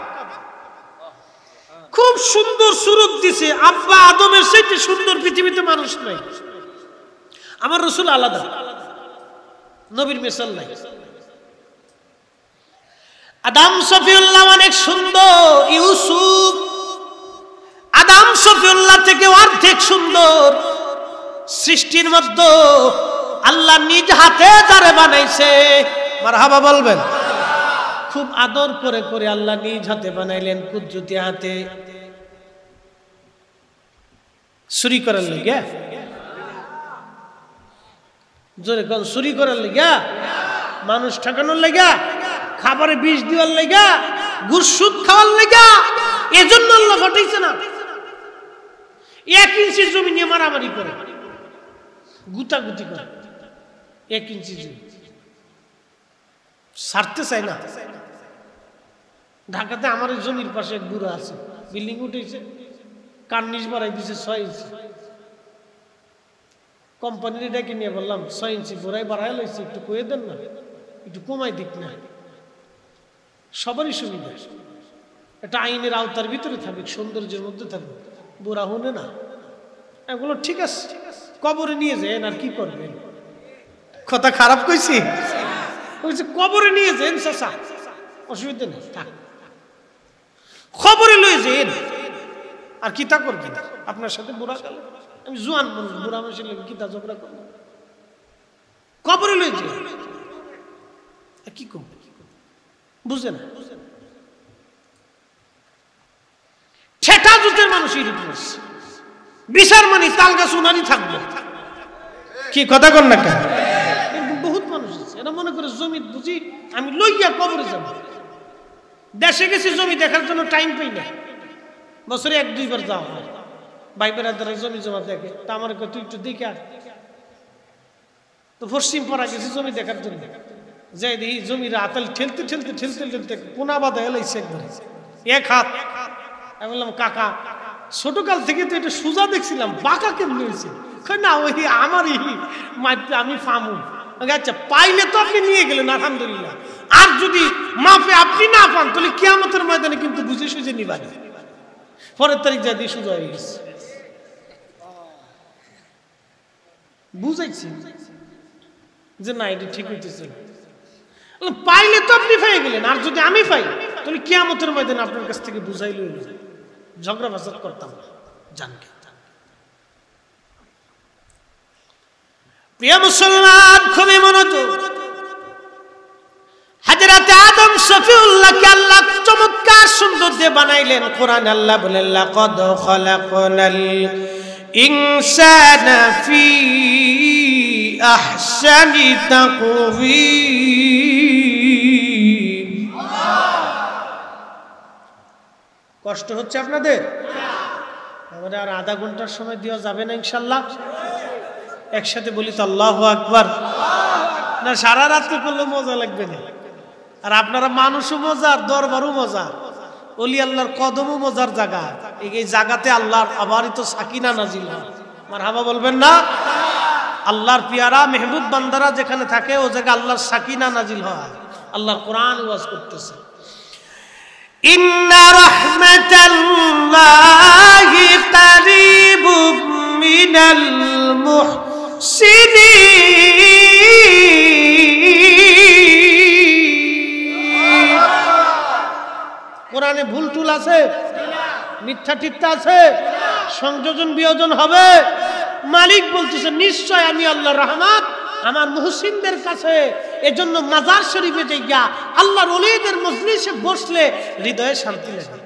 খুব সুন্দর সুরত দিছে আব্বা আদমের সেইতে সুন্দর পৃথিবীতে মানুষ নাই আমার রসুল আলাদা নবীর মেসাল নাই আদাম সফিউল্লাহ অনেক সুন্দর ইউসুফ আদাম সফিউল্লাহ থেকে অর্ধেক সুন্দর সৃষ্টির মধ্যে আল্লাহ নিজ হাতে তারে বানাইছে মার হাবা বলবেন খুব আদর করে করে আল্লাহ নিজ হাতে বানাইলেন কুজ্জুতি হাতে চুরি করার লিগা জোরে কল চুরি করার লিগা মানুষ ঠেকানোর লেগা খাবারে বিষ দেওয়ার লেগা গুরসুদ খাওয়ার লেগা এজন্য আল্লাহ ঘটাইছে না এক ইঞ্চির জমি নিয়ে মারামারি করে গুতাগুতি করে এক ইঞ্চি জমি সারতে চাই না ঢাকাতে আমার জমির পাশে এক বুড়া আছে বিল্ডিং উঠেছে কার্নিশ বাড়াই দিছে ছয় ইঞ্চি কোম্পানির ডেকে নিয়ে বললাম ছয় ইঞ্চি বুড়াই বাড়াই লইছে একটু কয়ে দেন না একটু কমাই দিক না সবারই সুবিধা এটা আইনের আওতার ভিতরে থাকবে সৌন্দর্যের মধ্যে থাকবে বুড়া হনে না এগুলো ঠিক আছে কবরে নিয়ে যায় আর কি করবেন কথা খারাপ কইছি বলছে কবরে নিয়ে যেন চাষা অসুবিধা নেই থাক খবরে লয়ে যেন আর কি তা আপনার সাথে বুড়া গেল আমি জোয়ান মানুষ বুড়া মানুষের লোক কিতা ঝগড়া করবো কবরে লয়ে যেন আর কি করব বুঝে না ঠেটা জুতের মানুষ ইরিট বিচার মানে তাল গাছ থাকবে কি কথা কর না কেন এরা মনে করে জমি বুঝি আমি লইয়া কবরে যাব দেশে গেছি জমি দেখার জন্য টাইম পাই না বছরে এক দুইবার যাওয়া হয় ভাই দ্বারা জমি জমা দেখে তা আমার তুই একটু দেখে আর তো পশ্চিম পাড়া গেছি জমি দেখার জন্য যাই দেখি জমির আতাল ঠেলতে ঠেলতে ঠেলতে ঠেলতে পোনা বাধা এলাইছে একবার এক হাত আমি বললাম কাকা ছোটকাল থেকে তো এটা সোজা দেখছিলাম বাঁকা কেমনি হয়েছে না ওই আমারই আমি ফামু আচ্ছা পাইলে তো আপনি নিয়ে গেলেন আলহামদুলিল্লাহ আর যদি মাফে আপনি না পান তাহলে কেয়ামতের ময়দানে কিন্তু বুঝে সুঝে নিবার পরের তারিখ যা দিয়ে শুধু হয়ে গেছে বুঝাইছি যে না এটি ঠিক হইতেছে পাইলে তো আপনি ফাই গেলেন আর যদি আমি পাই তাহলে কেয়ামতের ময়দানে আপনার কাছ থেকে বুঝাইলেও ঝগড়া বাজার করতাম না জানকে প্রিয় মুসলমান খুবই মনত হাজরাতে আদম শফিউল্লাহকে আল্লাহ চমৎকার সুন্দর দিয়ে বানাইলেন কোরআন আল্লাহ বলেন লাকদ খলাকনাল ইনসানা ফি আহসানি তাকওয়িম কষ্ট হচ্ছে আপনাদের আমাদের আর আধা ঘন্টার সময় দেওয়া যাবে না ইনশাআল্লাহ একসাথে বলি তো আল্লাহ আকবর না সারা রাত্রে করলে মজা লাগবে না আর আপনারা মানুষও মজার দরবারও মজা অলি আল্লাহর কদমও মজার জায়গা এই জায়গাতে আল্লাহর আবারই তো সাকিনা নাজিল আমার হাবা বলবেন না আল্লাহর পিয়ারা মেহবুব বান্দারা যেখানে থাকে ও জায়গা আল্লাহর সাকিনা নাজিল হয় আল্লাহর কোরআন ওয়াজ করতেছে ইন্না রহমাতাল্লাহি কারীবুম মিনাল সিরি কোরআনে ভুল টুল আছে মিথ্যা টিথ্যা আছে সংযোজন বিয়োজন হবে মালিক বলতেছে নিশ্চয় আমি আল্লাহ রহমাত আমার মুহসিনদের কাছে এজন্য মাজার শরীফে যাইয়া আল্লাহর অলিদের মজলিসে বসলে হৃদয়ে শান্তি লাগে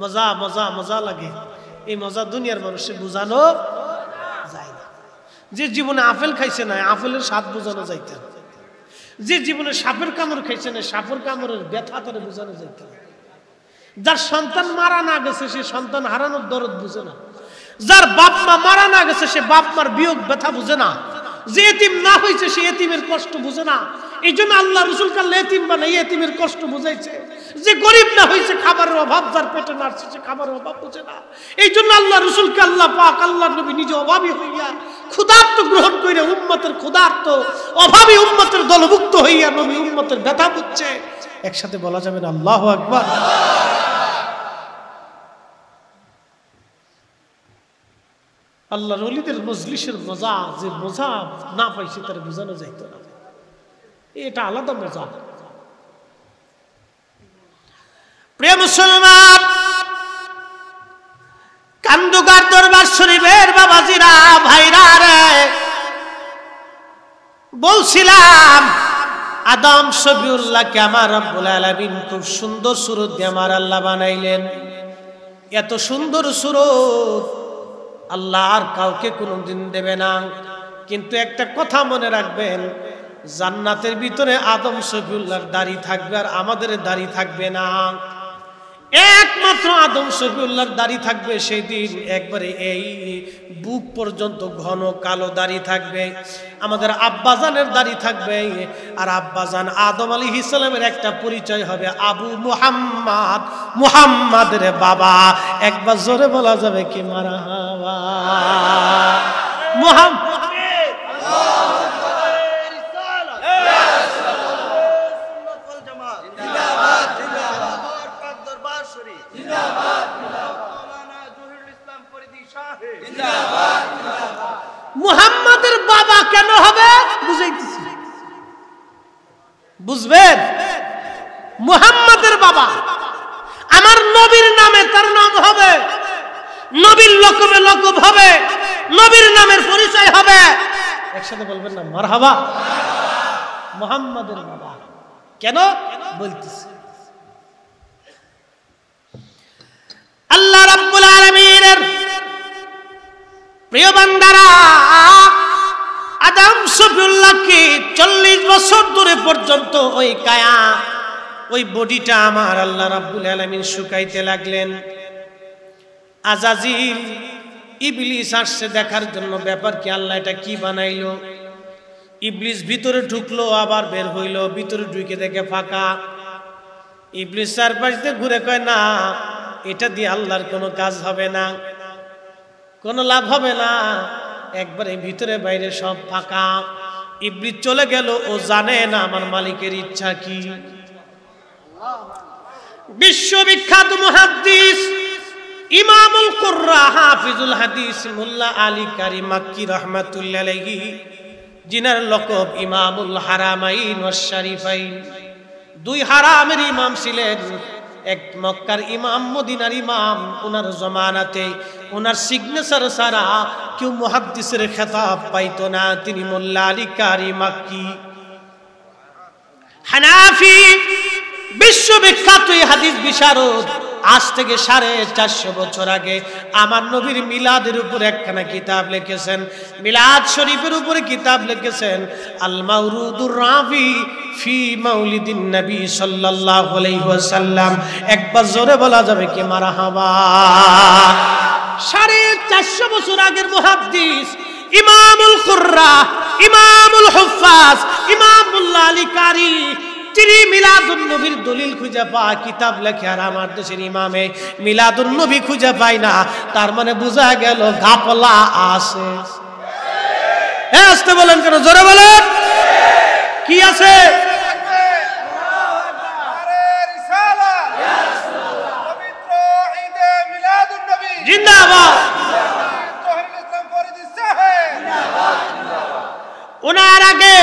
মজা মজা মজা লাগে এই মজা দুনিয়ার মানুষে বুঝানো যে জীবনে আপেল খাইছে না আপেলের স্বাদ বোঝানো যাইতে যে জীবনে সাপের কামড় খাইছে না সাপের কামড়ের ব্যথা তারা বোঝানো যাইতে যার সন্তান মারা না গেছে সে সন্তান হারানোর দরদ বুঝে না যার বাপ মা মারা না গেছে সে বাপ মার বিয়োগ ব্যথা বুঝে না যে এতিম না হয়েছে সে এতিমের কষ্ট বুঝে না এই জন্য আল্লাহ রসুলকে লেতিম বানাই এতিমের কষ্ট বুঝাইছে যে গরিব না হয়েছে খাবারের অভাব যার পেটে নাড়ছে সে খাবারের অভাব বুঝে না এই জন্য আল্লাহ রসুলকে আল্লাহ পাক আল্লাহ নবী নিজে অভাবী হইয়া ক্ষুধার্ত গ্রহণ করে উম্মতের ক্ষুধার্ত অভাবী উম্মতের দলভুক্ত হইয়া নবী উম্মতের ব্যথা বুঝছে একসাথে বলা যাবে না আল্লাহ একবার আল্লাহ রলিদের মজলিসের মজা যে মজা না পাইছে তার বোঝানো যাইতো না এটা আলাদা মজা প্রিয় মুসলমান কান্দুকার দরবার শরীফের বাবাজিরা ভাইরা রে বলছিলাম আদম সবিউল্লাহকে আমার রব্বুল আলামিন খুব সুন্দর সুরত দিয়ে আমার আল্লাহ বানাইলেন এত সুন্দর সুরত আল্লাহ আর কাউকে কোনো দিন দেবে না কিন্তু একটা কথা মনে রাখবেন জান্নাতের ভিতরে আদম শফিউল্লাহর দাড়ি থাকবে আর আমাদের দাড়ি থাকবে না একমাত্র আদম শফিউল্লাহর দাড়ি থাকবে সেই দিন একবারে এই বুক পর্যন্ত ঘন কালো দাড়ি থাকবে আমাদের আব্বাজানের দাড়ি থাকবে আর আব্বাজান আদম আলী ইসলামের একটা পরিচয় হবে আবু মুহাম্মদ মুহাম্মাদের বাবা একবার জোরে বলা যাবে কি মারা মুহাম্মদ কেন হবে বুঝাইতেছি বুঝবেন মুহাম্মাদের বাবা আমার নবীর নামে তার নাম হবে নবীর লকমে লকম হবে নবীর নামের পরিচয় হবে একসাথে বলবেন না মার হাবা মোহাম্মদের বাবা কেন বলতেছি আল্লাহ রাব্বুল আলামিনের প্রিয় বান্দারা আদাম সফিউল্লাহকে চল্লিশ বছর ধরে পর্যন্ত ওই কায়া ওই বডিটা আমার আল্লাহ রাবুল আলমিন শুকাইতে লাগলেন আজাজিল ইবলিস আসছে দেখার জন্য ব্যাপার কি আল্লাহ এটা কি বানাইলো ইবলিস ভিতরে ঢুকলো আবার বের হইল ভিতরে ঢুকে দেখে ফাঁকা ইবলিস চারপাশ দিয়ে ঘুরে কয় না এটা দিয়ে আল্লাহর কোনো কাজ হবে না কোনো লাভ হবে না একবারে ভিতরে বাইরে সব ফাঁকা ইব্রিজ চলে গেল ও জানে না আমার মালিকের ইচ্ছা কি বিশ্ববিখ্যাত মহাদিস ইমামুল কুররা হাফিজুল হাদিস মোল্লা আলী কারি মাক্কি রহমাতুল্লাহ জিনার লকব ইমামুল হারামাইন ওয়াস দুই হারামের ইমাম ছিলেন এক মক্কার ইমাম মদিনার ইমাম ওনার জমানাতে ওনার সিগনেচার সারা কেউ মহাদ্দিসের খেতাব পাইত না তিনি মোল্লা আলী কারি মাক্কি হানাফি বিশ্ববিখ্যাত এই হাদিস বিশারদ আজ থেকে সাড়ে চারশো বছর আগে আমার নবীর মিলাদের উপর একখানা কিতাব লিখেছেন মিলাদ শরীফের উপরে কিতাব লিখেছেন আল মাউরুদুর ফি মাউলিদিন নবী সাল্লাল্লাহু আলাইহি একবার জোরে বলা যাবে কি মারা মারহাবা সাড়ে চারশো বছর আগের মুহাদ্দিস ইমামুল কুররা ইমামুল হফাজ ইমামুল্লাহ আলী কারি তিনি মিলাদুন নবীর দলিল খুঁজে পায় কিতাব লেখে আর আমার দেশের ইমামে মিলাদুন নবী খুঁজে পাই না তার মানে বোঝা গেল আছে হ্যাঁ বলেন কেন জোরে বলেন কি আছে জিন্দাবাদ ওনার আগে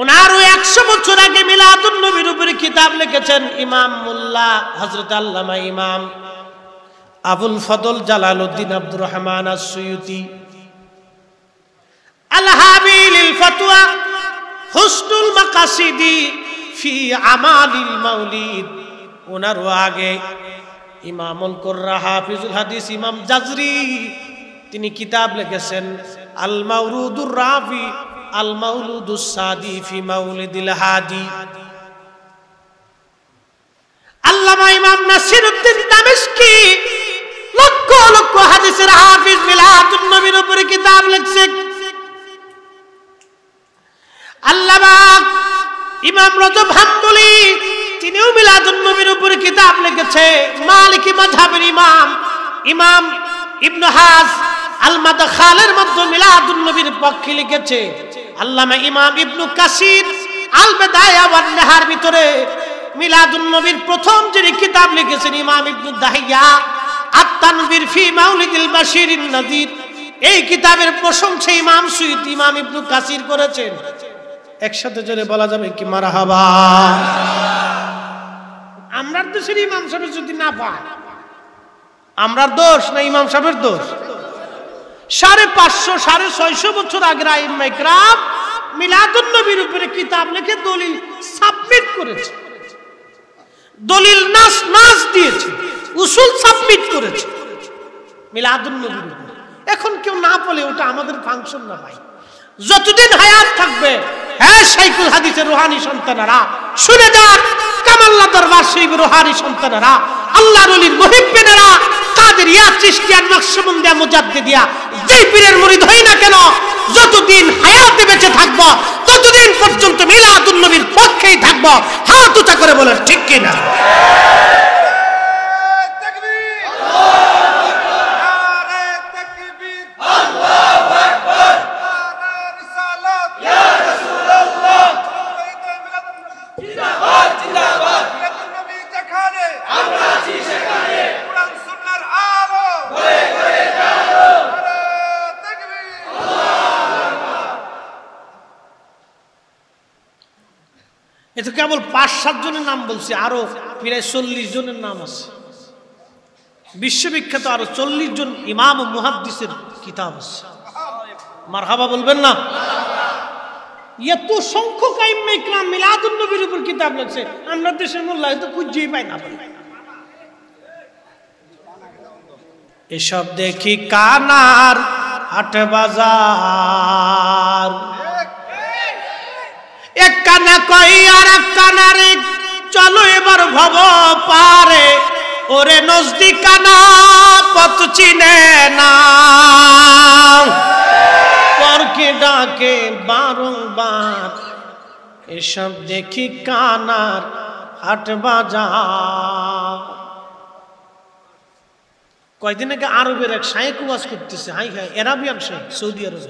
ওনারও একশো বছর আগে মিলাদুল নবীর উপরে কিতাব লিখেছেন ইমাম মোল্লা হজরত আল্লামা ইমাম আবুল ফদল জালাল উদ্দিন আব্দুর রহমান আসুয়ুতি আলহাবিল ফতুয়া হুসনুল মাকাসিদি ফি আমালিল মাউলিদ ওনারও আগে ইমামুল কোর্রা হাফিজুল হাদিস ইমাম জাজরি তিনি কিতাব লিখেছেন আল মাউরুদুর রাফি আল মাউলুদুস সাদি ফি মাউলিদিল হাদি আল্লামা ইমাম নাসির নাসিরউদ্দিন দামেস্কি লক্ষ লক্ষ হাদিসের হাফিজ মিলাদুন নবীর উপরে কিতাব লিখছে আল্লামা ইমাম রজব হাম্বলি তিনিও মিলাদুন নবীর উপরে কিতাব লিখেছে মালিকি মাযহাবের ইমাম ইমাম ইবনে হাস আল মাদখালের মধ্যে মিলাদুন নবীর পক্ষে লিখেছে আল্লামা ইমাম ইবনু কাসির আলবেদায়া আবার নেহার ভিতরে মিলাদুন নবীর প্রথম যিনি কিতাব লিখেছেন ইমাম ইবনু দাহিয়া আত্মানবীর ফি মাউলিদুল বাশিরিন নাদির এই কিতাবের প্রশংসা ইমাম সুইদ ইমাম ইবনু কাসির করেছেন একসাথে জোরে বলা যাবে কি মারাহাবা আমরার দেশের ইমাম সাহেব যদি না পায় আমরার দোষ না ইমাম সাহেবের দোষ সাড়ে পাঁচশো সাড়ে ছয়শো বছর আগের আইমাইকরাম মিলাদুল নবীর উপরে কিতাব লিখে দলিল সাবমিট করেছে দলিল নাস নাস দিয়েছে উসুল সাবমিট করেছে মিলাদুল নবীর এখন কেউ না বলে ওটা আমাদের ফাংশন না ভাই যতদিন হায়াত থাকবে হ্যাঁ সাইকুল হাদিসের রোহানি সন্তানেরা শুনে যান কামাল্লা দরবার শিব রোহানি সন্তানেরা আল্লাহ রলির মহিব্বিনেরা কাদেরিয়া চিশতিয়া নকশবন্দিয়া মুজাদ্দিদিয়া যেই পীরের murid হই না কেন যতদিন হায়াতে বেঁচে থাকব ততদিন পর্যন্ত মিলাদুন নবীর পক্ষেই থাকব হাত উঁচা করে বলেন ঠিক কিনা না কেবল পাঁচ সাত জনের নাম বলছি আরো প্রায় চল্লিশ জনের নাম আছে বিশ্ববিখ্যাত আরো চল্লিশ জন ইমাম মুহাদ্দিসের কিতাব আছে মার হাবা বলবেন না এত সংখ্যক ইকরাম মিলাদুল নবীর উপর কিতাব লাগছে আমরা দেশের মোল্লা হয়তো খুঁজেই পাই না এসব দেখি কানার হাট বাজার এক কানা কই আর এক কানারে চলো এবার ভব পারে ওরে নজদিকানা পথ চিনে না পরকে ডাকে বারংবার এসব দেখি কানার হাট বাজা কয়দিন আগে আরবের এক শায়েক ওয়াজ করতেছে হাই হাই এরাবিয়ান শাহেক সৌদি আরব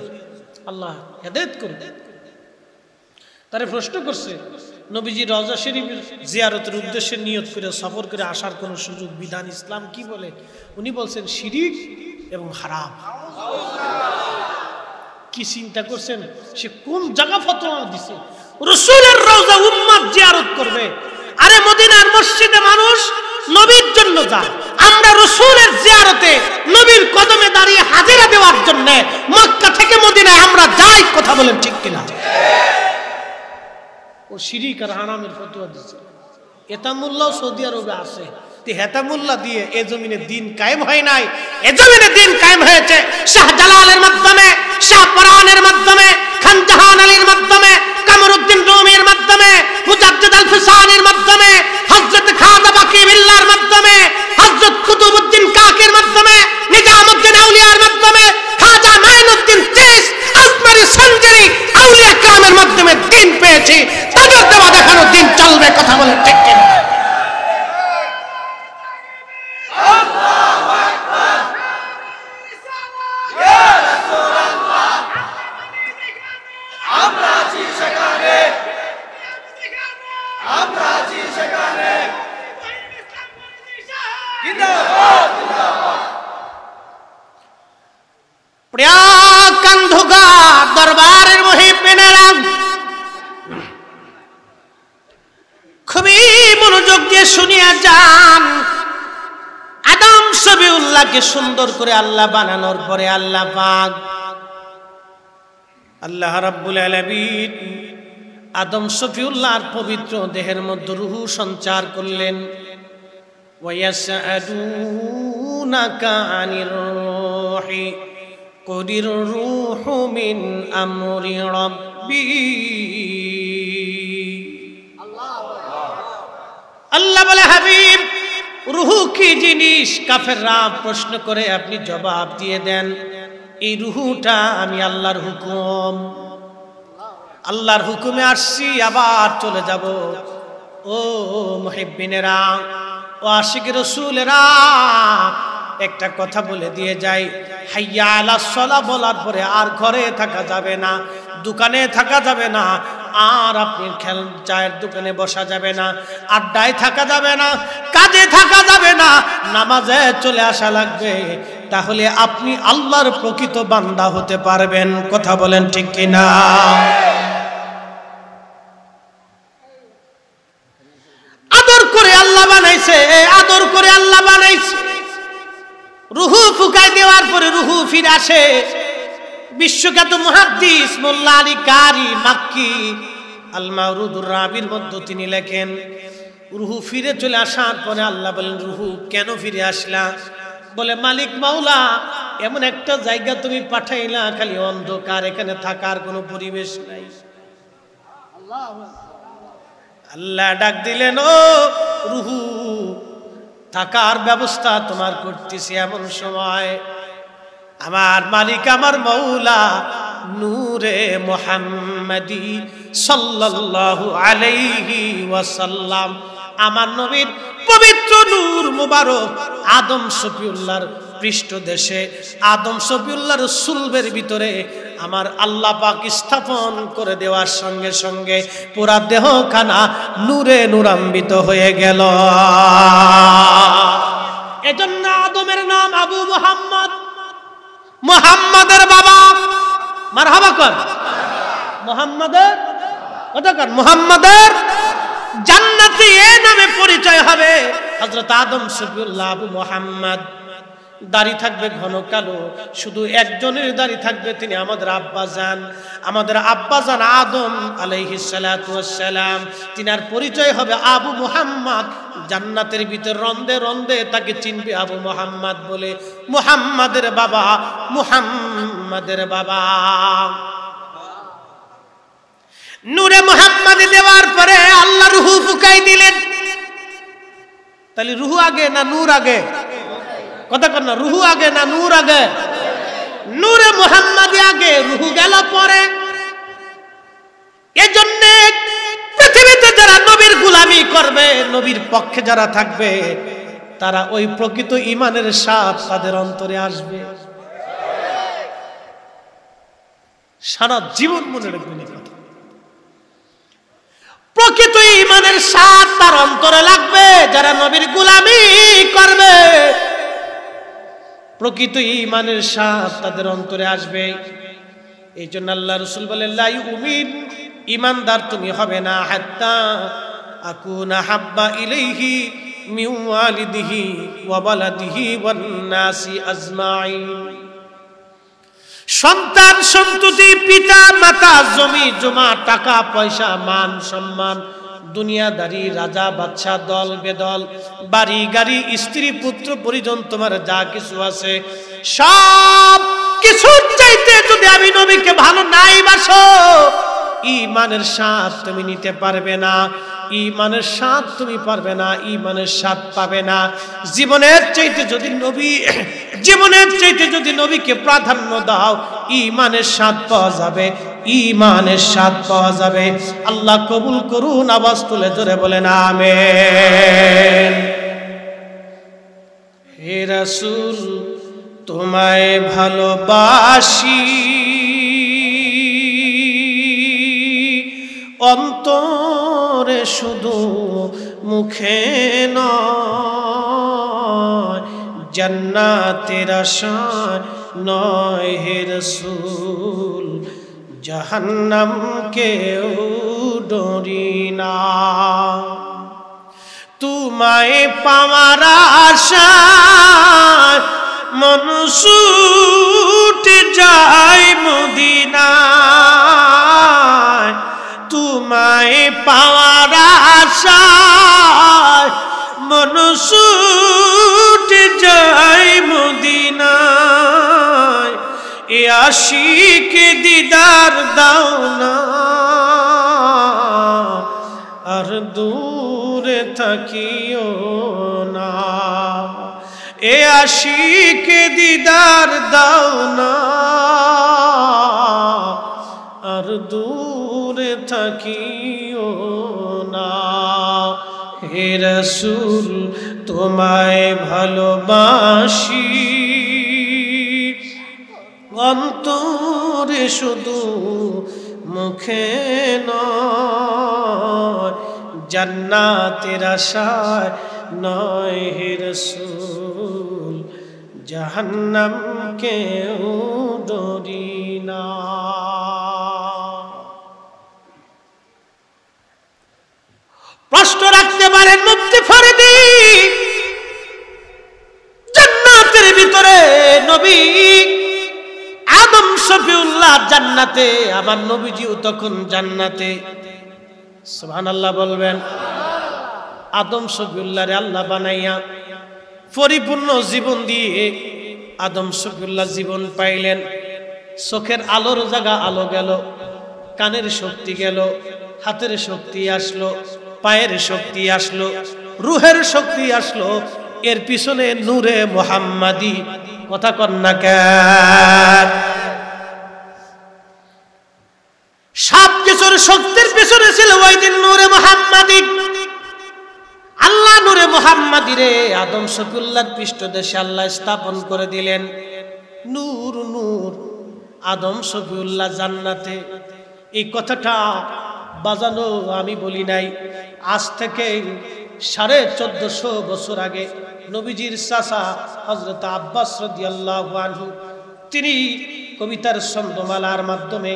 আল্লাহ হেদায়ত করে তারা প্রশ্ন করছে নবীজি রজা শরীফের জিয়ারতের উদ্দেশ্যে নিয়ত করে সফর করে আসার কোন সুযোগ বিধান ইসলাম কি বলে উনি বলছেন শিরিক এবং হারাম কি চিন্তা করছেন সে কোন জায়গা ফতোয়া দিছে রসুলের রোজা উম্মাদ জিয়ারত করবে আরে মদিনার মসজিদে মানুষ নবীর জন্য যায় আমরা রসুলের জিয়ারতে নবীর কদমে দাঁড়িয়ে হাজিরা দেওয়ার জন্য মক্কা থেকে মদিনায় আমরা যাই কথা বলেন ঠিক কিনা ও শিরিক আর হারামের ফতুয়া দিচ্ছে এতামুল্লাহ সৌদি আরবে আছে দিয়ে এ জমিনে দিন কায়েম নাই এ দিন কায়েম হয়েছে শাহ মাধ্যমে শাহ পরানের মাধ্যমে মাধ্যমে মাধ্যমে মাধ্যমে কাকের মাধ্যমে আউলিয়ার মাধ্যমে খাজা আউলিয়া কামের মাধ্যমে দিন পেয়েছি কথা বলে ঠিক কে সুন্দর করে আল্লাহ বানানোর পরে আল্লাহ পাক আল্লাহ রাব্বুল আলামিন আদম সফিউল্লাহর পবিত্র দেহের মধ্যে রুহু সঞ্চার করলেন ওয়াসাআলুনাকা আনির রূহি কুদির রূহু মিন আমরি রাব্বি আল্লাহ বলে হাবিব রুহু কি জিনিস কাফেররা প্রশ্ন করে আপনি জবাব দিয়ে দেন এই রুহুটা আমি আল্লাহর হুকুম আল্লাহর হুকুমে আসছি আবার চলে যাব ও মহিবিনেরা ও আশিক রসুলেরা একটা কথা বলে দিয়ে যাই হাইয়া আলা সলা বলার পরে আর ঘরে থাকা যাবে না দোকানে থাকা যাবে না আর আপনি খেল চায়ের দোকানে বসা যাবে না আড্ডায় থাকা যাবে না কাজে থাকা যাবে না নামাজে চলে আসা লাগবে তাহলে আপনি আল্লাহর প্রকৃত বান্দা হতে পারবেন কথা বলেন ঠিক কিনা আদর করে আল্লাহ বানাইছে আদর করে আল্লাহ বানাইছে রুহু ফুকাই দেওয়ার পরে রুহু ফিরে আসে বিশ্বখ্যাত মুহাদ্দিস মোল্লা আলী কারি মাক্কি আল রাবির মধ্যে তিনি লেখেন রুহু ফিরে চলে আসার পরে আল্লাহ বলেন রুহু কেন ফিরে আসলা বলে মালিক মাওলা এমন একটা জায়গা তুমি পাঠাইলা খালি অন্ধকার এখানে থাকার কোনো পরিবেশ নাই আল্লাহ ডাক দিলেন ও রুহু থাকার ব্যবস্থা তোমার করতেছি এমন সময় আমার মালিক আমার মৌলা নূরে মোহাম্মদি সাল্লাল্লাহু আলাইহি ওয়াসাল্লাম আমার নবীর পবিত্র নূর মুবারক আদম শফিউল্লাহর পৃষ্ঠদেশে আদম শফিউল্লাহর সুলবের ভিতরে আমার আল্লাহ পাক স্থাপন করে দেওয়ার সঙ্গে সঙ্গে পুরা দেহখানা নূরে নূরাম্বিত হয়ে গেল এজন্য আদমের নাম আবু মোহাম্মদ মোহাম্মদের বাবা মার হাবা কর মোহাম্মদের কত কর মোহাম্মদের জান্নাতি এ নামে পরিচয় হবে হজরত আদম শফিউল্লাহ মোহাম্মদ দাড়ি থাকবে ঘন কালো শুধু একজনের দাড়ি থাকবে তিনি আমাদের আব্বা যান আমাদের আব্বা যান আদম আলাইহিসালাম আর পরিচয় হবে আবু মুহাম্মদ জান্নাতের ভিতর রন্দে রন্দে তাকে চিনবে আবু মোহাম্মদ বলে মুহাম্মাদের বাবা মুহাম্মাদের বাবা নূরে মোহাম্মদ দেওয়ার পরে আল্লাহ রুহু ফুকাই দিলেন তাহলে রুহু আগে না নূর আগে কথা কর না রুহু আগে না নূর আগে নূরে মোহাম্মদ আগে রুহু গেল পরে এজন্য পৃথিবীতে যারা নবীর গুলামি করবে নবীর পক্ষে যারা থাকবে তারা ওই প্রকৃত ইমানের সাপ তাদের অন্তরে আসবে সারা জীবন মনে রাখবেন কথা প্রকৃত ইমানের স্বাদ তার অন্তরে লাগবে যারা নবীর গুলামি করবে প্রকৃত ইমানের স্বাদ তাদের অন্তরে আসবে এই জন্য আল্লাহ রসুল বলে লাই ইমানদার তুমি হবে না হাত্তা আকুনা হাব্বা ইলেহি মিউয়ালিদিহি ওয়াবালাদিহি ওয়ান্নাসি আজমাই সন্তান সন্ততি পিতা মাতা জমি জমা টাকা পয়সা মান সম্মান দুনিয়াদারি রাজা বাচ্চা দল বেদল বাড়ি গাড়ি স্ত্রী পুত্র পরিজন তোমার যা কিছু আছে সব কিছু চাইতে যদি আমি নবীকে ভালো নাই বাসো ইমানের সাথ তুমি নিতে পারবে না ইমানের সাথ তুমি পারবে না ইমানের সাথ পাবে না জীবনের চাইতে যদি নবী জীবনের চাইতে যদি নবীকে প্রাধান্য দাও ইমানের সাথ পাওয়া যাবে ইমানের স্বাদ পাওয়া যাবে আল্লাহ কবুল করুন আবাস তুলে ধরে বলেন আমেন হে তোমায় ভালোবাসি অন্তরে শুধু মুখে নয় তেরা আশায় নয় হের সুল জহন্নম কেউ ডরি না তুমায় পাওয়ার আশা মন যাই মুদিনা তুমায় পাওয়ার আশা মন যাই মুদিনা এ আশিক দিদার দাও না আর দূরে থাকিও না এ আশিক দিদার দাও না আর দূরে থাকিও না হে রসুল তোমায় ভালোবাসি অন্তরে শুধু মুখে নয় জান্নাতের আশায় নয় হে রসুল জাহান্নাম কেউ ডরি না প্রশ্ন রাখতে পারেন মুক্তি ফরিদি জান্নাতের ভিতরে নবী আদম শফিউল্লাহ জান্নাতে আবার নবীজিও তখন জান্নাতে সোহান আল্লাহ বলবেন আদম শফিউল্লাহ রে আল্লাহ বানাইয়া পরিপূর্ণ জীবন দিয়ে আদম শফিউল্লাহ জীবন পাইলেন চোখের আলোর জায়গা আলো গেল কানের শক্তি গেল হাতের শক্তি আসলো পায়ের শক্তি আসলো রুহের শক্তি আসলো এর পিছনে নূরে মোহাম্মাদি কথা কন্যা আদম শফিউল্লার পৃষ্ঠদেশে আল্লাহ স্থাপন করে দিলেন নূর নূর আদম শফিউল্লাহ জান্নাতে এই কথাটা বাজানো আমি বলি নাই আজ থেকে সাড়ে চোদ্দশো বছর আগে নবীজির চাষা হজরত আব্বাস রদিয়াল্লাহু তিনি কবিতার ছন্দমালার মাধ্যমে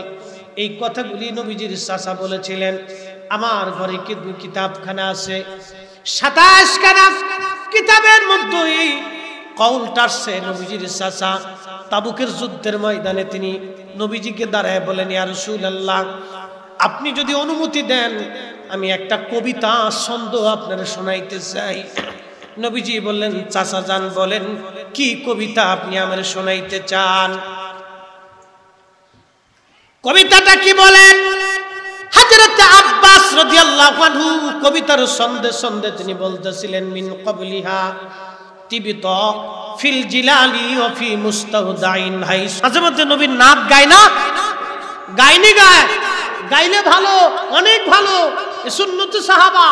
এই কথাগুলি নবীজির চাষা বলেছিলেন আমার ঘরে কিতাবখানা আছে সাতাশখানা কিতাবের মধ্যেই কৌল টারছে নবীজির চাচা তাবুকের যুদ্ধের ময়দানে তিনি নবীজিকে দাঁড়ায় বলেন ইয়া রাসূলুল্লাহ আপনি যদি অনুমতি দেন আমি একটা কবিতা ছন্দ আপনার শোনাইতে চাই নবীজি বললেন চাচা যান বলেন কি কবিতা আপনি আমার শোনাইতে চান কবিতাটা কি বলেন হযরত আব্বাস রাদিয়াল্লাহু আনহু কবিতার তিনি বলতেছিলেন মিন ক্বাবলিহা তিবিত ফিল জিলালি ও ফি মুস্তাউদাইন হাই মাঝে নবীর নাম গায় না গায়নি গায় গাইলে ভালো অনেক ভালো সুন্নত সাহাবা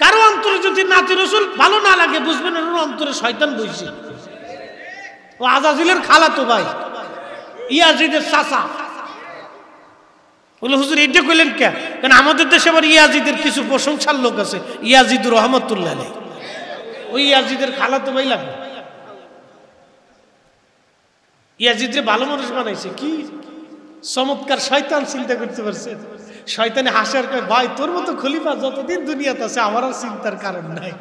কারো অন্তরে যদি নাতি রসুল ভালো না লাগে বুঝবেন ওর অন্তরে শয়তান বুঝছি ও আজাজিলের খালা তো ভাই ইয়াজিদের চাচা বলে হুজুর এটা কইলেন কেন কারণ আমাদের দেশে আবার ইয়াজিদের কিছু প্রশংসার লোক আছে ইয়াজিদুর রহমতুল্লাহ আলাই ওই ইয়াজিদের খালা তো বাইলাম লাগবে ভালো মানুষ বানাইছে কি চমৎকার শয়তান চিন্তা করতে পারছে শয়তানে হাসার কয় ভাই তোর মতো খলিফা যতদিন দুনিয়াতে আছে আমার আর চিন্তার কারণ নাই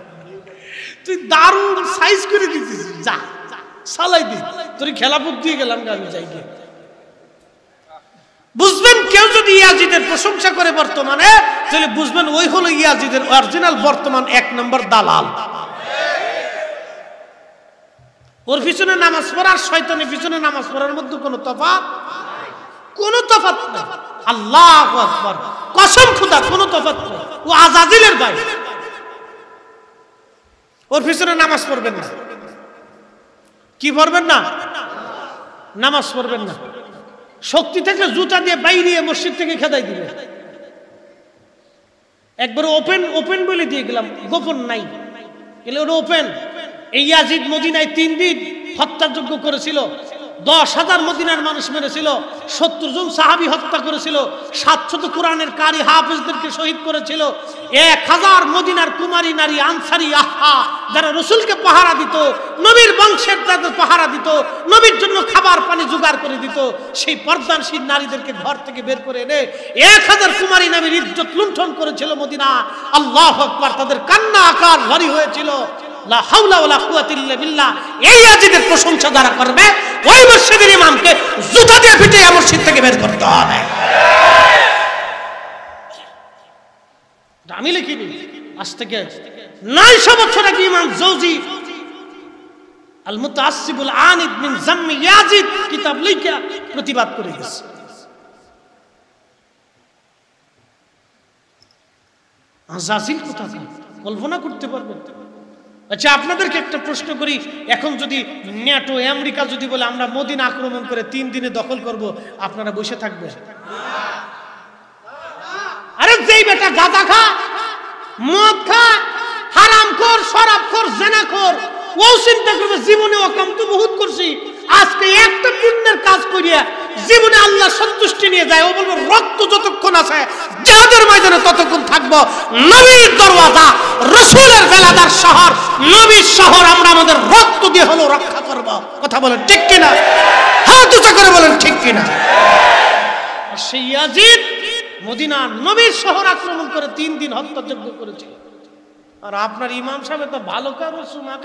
তুই দারুণ সাইজ করে দিতেছিস যা সালাই দি তোর খেলাপুর দিয়ে গেলাম আমি যাই গিয়ে বুঝবেন কেউ যদি ইয়াজিদের প্রশংসা করে বর্তমানে তাহলে বুঝবেন ওই হলো ইয়াজিদের অরিজিনাল বর্তমান এক নম্বর দালাল ওর পিছনে নামাজ পড়ার শয়তানের পিছনে নামাজ পড়ার মধ্যে কোনো তফাৎ কোন তফাৎ না আল্লাহ আকবার কসম খুদা কোন তফাৎ না ও আজাদিলের ভাই ওর পিছনে নামাজ পড়বেন না কি পড়বেন না নামাজ পড়বেন না শক্তি থাকলে জুতা দিয়ে বাইরে মসজিদ থেকে খেদাই দিবে একবার ওপেন ওপেন বলে দিয়ে গেলাম গোপন নাই গেলে ওরা ওপেন এই আজিদ মদিনায় তিন দিন হত্যাযোগ্য করেছিল দশ হাজার মদিনার মানুষ মেরেছিল সত্তর জন সাহাবি হত্যা করেছিল সাতশত কোরআনের কারি হাফিজদেরকে শহীদ করেছিল এক হাজার মদিনার কুমারী নারী আনসারি আহা যারা রসুলকে পাহারা দিত নবীর বংশের তাদের পাহারা দিত নবীর জন্য খাবার পানি জোগাড় করে দিত সেই পর্দানশীল নারীদেরকে ঘর থেকে বের করে এনে এক হাজার কুমারী নামের ইজ্জত লুণ্ঠন করেছিল মদিনা আল্লাহ আকবার তাদের কান্না আকার ভারী হয়েছিল লা হাউলা ওয়ালা বিল্লাহ এই আজিদের প্রশংসা যারা করবে ওই মসজিদের ইমামকে জুতা দিয়ে পিটিয়ে মসজিদ থেকে বের করতে হবে আমি লিখিনি আজ থেকে নয়শো বছর আগে ইমাম জৌজি আল আনিদ মিন জাম্মি ইয়াজিদ কিতাব লিখা প্রতিবাদ করে গেছে আজাজিল কথা কল্পনা করতে পারবে আচ্ছা আপনাদেরকে একটা প্রশ্ন করি এখন যদি ন্যাটো আমেরিকা যদি বলে আমরা মোদিন আক্রমণ করে তিন দিনে দখল করব আপনারা বসে থাকবে আরে যেই বেটা গাঁদা খা মদ খা হারাম কর শরাব কর জেনা কর ও চিন্তা করবে জীবনে অকাম তো বহুত করছি আজকে একটা পুণ্যের কাজ করিয়া জীবনে আল্লাহ সন্তুষ্টি নিয়ে যায় ও বলবে রক্ত যতক্ষণ আছে জেহাদের ময়দানে ততক্ষণ থাকবো নবীর দরওয়াজা রসুলের বেলাদার শহর নবীর শহর আমরা আমাদের রক্ত দিয়ে হলো রক্ষা করব কথা বলেন ঠিক কিনা হাত দুটা করে বলেন ঠিক কিনা সেই মদিনা নবীর শহর আক্রমণ করে তিন দিন করেছিল আর আপনার ইমাম সাহেব তো ভালো কারো সুমা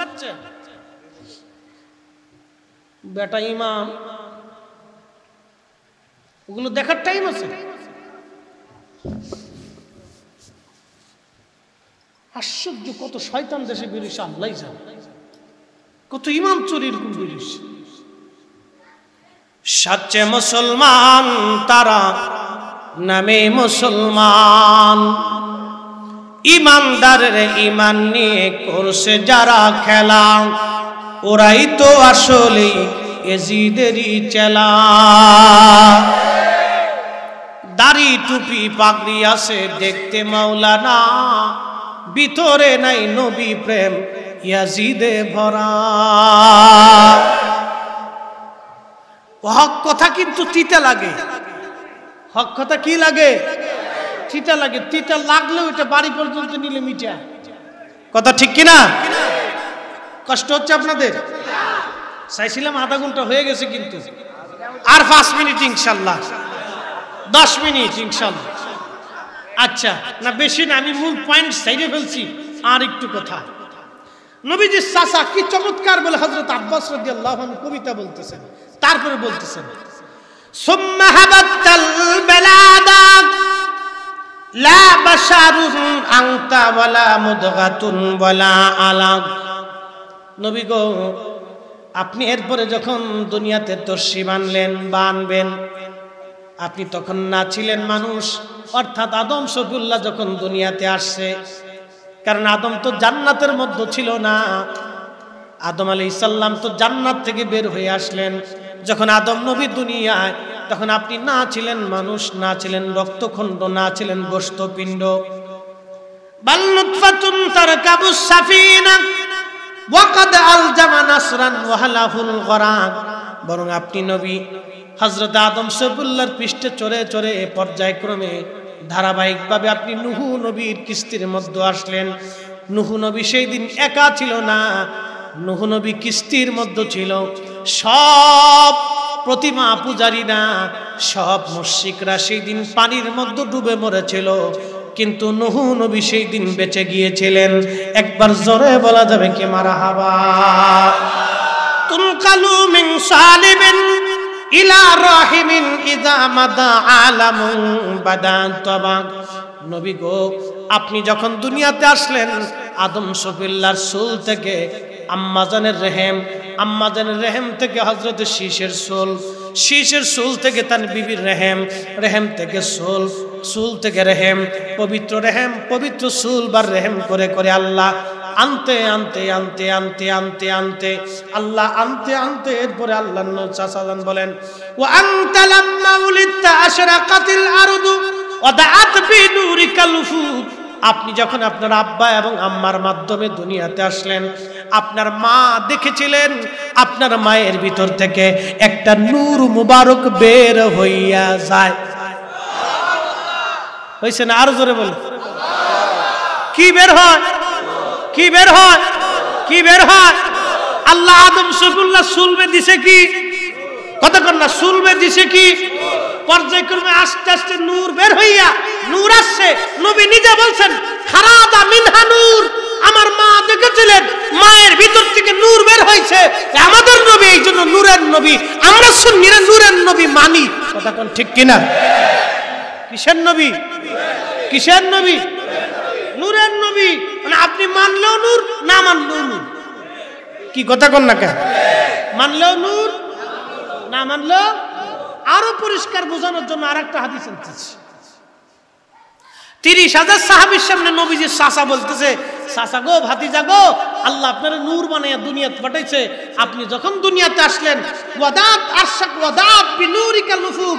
বেটা ইমাম ওগুলো দেখার টাইম আছে আশ্চর্য কত শয়তান দেশে বিরিশ আমলাই যায় কত ইমাম চুরির কোন বিরিশ সাচে মুসলমান তারা নামে মুসলমান ইমানদারের ইমান নিয়ে করছে যারা খেলা ওরাই তো আসলেই এজিদেরই চেলা দাড়ি টুপি পাগড়ি আছে দেখতে মাওলানা ভিতরে নাই নবী প্রেম ইয়াজিদে ভরা হক কথা কিন্তু তিতা লাগে হক কথা কি লাগে তিতা লাগে তিতা লাগলে ওইটা বাড়ি পর্যন্ত নিলে মিটা কথা ঠিক কিনা কষ্ট হচ্ছে আপনাদের চাইছিলাম আধা ঘন্টা হয়ে গেছে কিন্তু আর পাঁচ মিনিট ইনশাল্লাহ দশ মিনিট ইনশাল্লাহ আচ্ছা না বেশি না আমি মূল পয়েন্ট সাইডে ফেলছি আর একটু কথা নবীজির চাষা কি চমৎকার বলে হজরত আব্বাস রদি আল্লাহ কবিতা বলতেছেন তারপরে বলতেছেন লা বাশারুন আংতা ওয়ালা মুদগাতুন ওয়ালা আলাগ নবী গো আপনি এরপরে যখন দুনিয়াতে তর্ষিব আনলেন বা আনবেন আপনি তখন না ছিলেন মানুষ অর্থাৎ আদম শফিউল্লাহ যখন দুনিয়াতে আসছে কারণ আদম তো জান্নাতের মধ্যে ছিল না আদম আলী ইসাল্লাম তো জান্নাত থেকে বের হয়ে আসলেন যখন আদম নবী দুনিয়ায় তখন আপনি না ছিলেন মানুষ না ছিলেন রক্তখণ্ড না ছিলেন গোস্তপিণ্ড বাল্লুৎফাতুন তার কাবু সাফিনা ওয়াকাদ আল জামা নাসরান ওয়াহালাহুল গরাম বরং আপনি নবী হজরত আদম সবুল্লার পৃষ্ঠে চড়ে চড়ে পর্যায়ক্রমে ধারাবাহিকভাবে আপনি নুহু নবীর কিস্তির মধ্যে আসলেন নুহু নবী সেই দিন একা ছিল না নুহু নবী কিস্তির মধ্যে ছিল সব প্রতিমা পূজারী না সব মস্যিকরা সেই দিন পানির মধ্যে ডুবে মরেছিল কিন্তু নহু নবী সেই দিন বেঁচে গিয়েছিলেন একবার জোরে বলা যাবে কে মারা হাবা ইলা রাহিমিন ইদা মাদা আলাম নবী গো আপনি যখন দুনিয়াতে আসলেন আদম সফিল্লার সুল থেকে আম্মাজানের রেহেম আম্মাজানের রেহেম থেকে হজরত শীষের সোল শীষের সোল থেকে তার বিবির রেহেম রেহেম থেকে সোল সুল থেকে রেহেম পবিত্র রেহেম পবিত্র সুল বার রেহেম করে করে আল্লাহ আনতে আনতে আনতে আনতে আনতে আনতে আল্লাহ আনতে আনতে এরপরে আল্লাহ চাচাদান বলেন ও আপনি যখন আপনার আব্বা এবং আম্মার মাধ্যমে দুনিয়াতে আসলেন আপনার মা দেখেছিলেন আপনার মায়ের ভিতর থেকে একটা নূর মুবারক বের হইয়া যায় হয়েছে না আরো জোরে বলো কি বের হয় কি বের হয় কি বের হয় আল্লাহ আদম শফুল্লাহ সুলবে দিছে কি কতক্ষণ না সুলবে দিছে কি পর্যায়ক্রমে আস্তে আস্তে নূর বের হইয়া নূর আসছে নবী নিজে বলছেন খারাদা মিনহা নূর আমার মা দেখেছিলেন মায়ের ভিতর থেকে নূর বের হয়েছে আমাদের নবী এই জন্য নূরের নবী আমরা সুন্নিরা নূরের নবী মানি কথা ঠিক কিনা কিসের নবী কিসের নবী নূরের নবী মানে আপনি মানলেও নূর না মানলেও নূর কি কথা কন না কে মানলেও নূর না মানলেও আরো পরিষ্কার বোঝানোর জন্য আর একটা হাদিস আনতেছি তিরিশ হাজার সাহাবির সামনে নবীজির চাষা বলতেছে চাষা গো ভাতিজা গো আল্লাহ আপনার নূর বানাইয়া দুনিয়াতে পাঠাইছে আপনি যখন দুনিয়াতে আসলেন ওয়াদাত আশাক ওয়াদাত বিনুরিকা নুফুক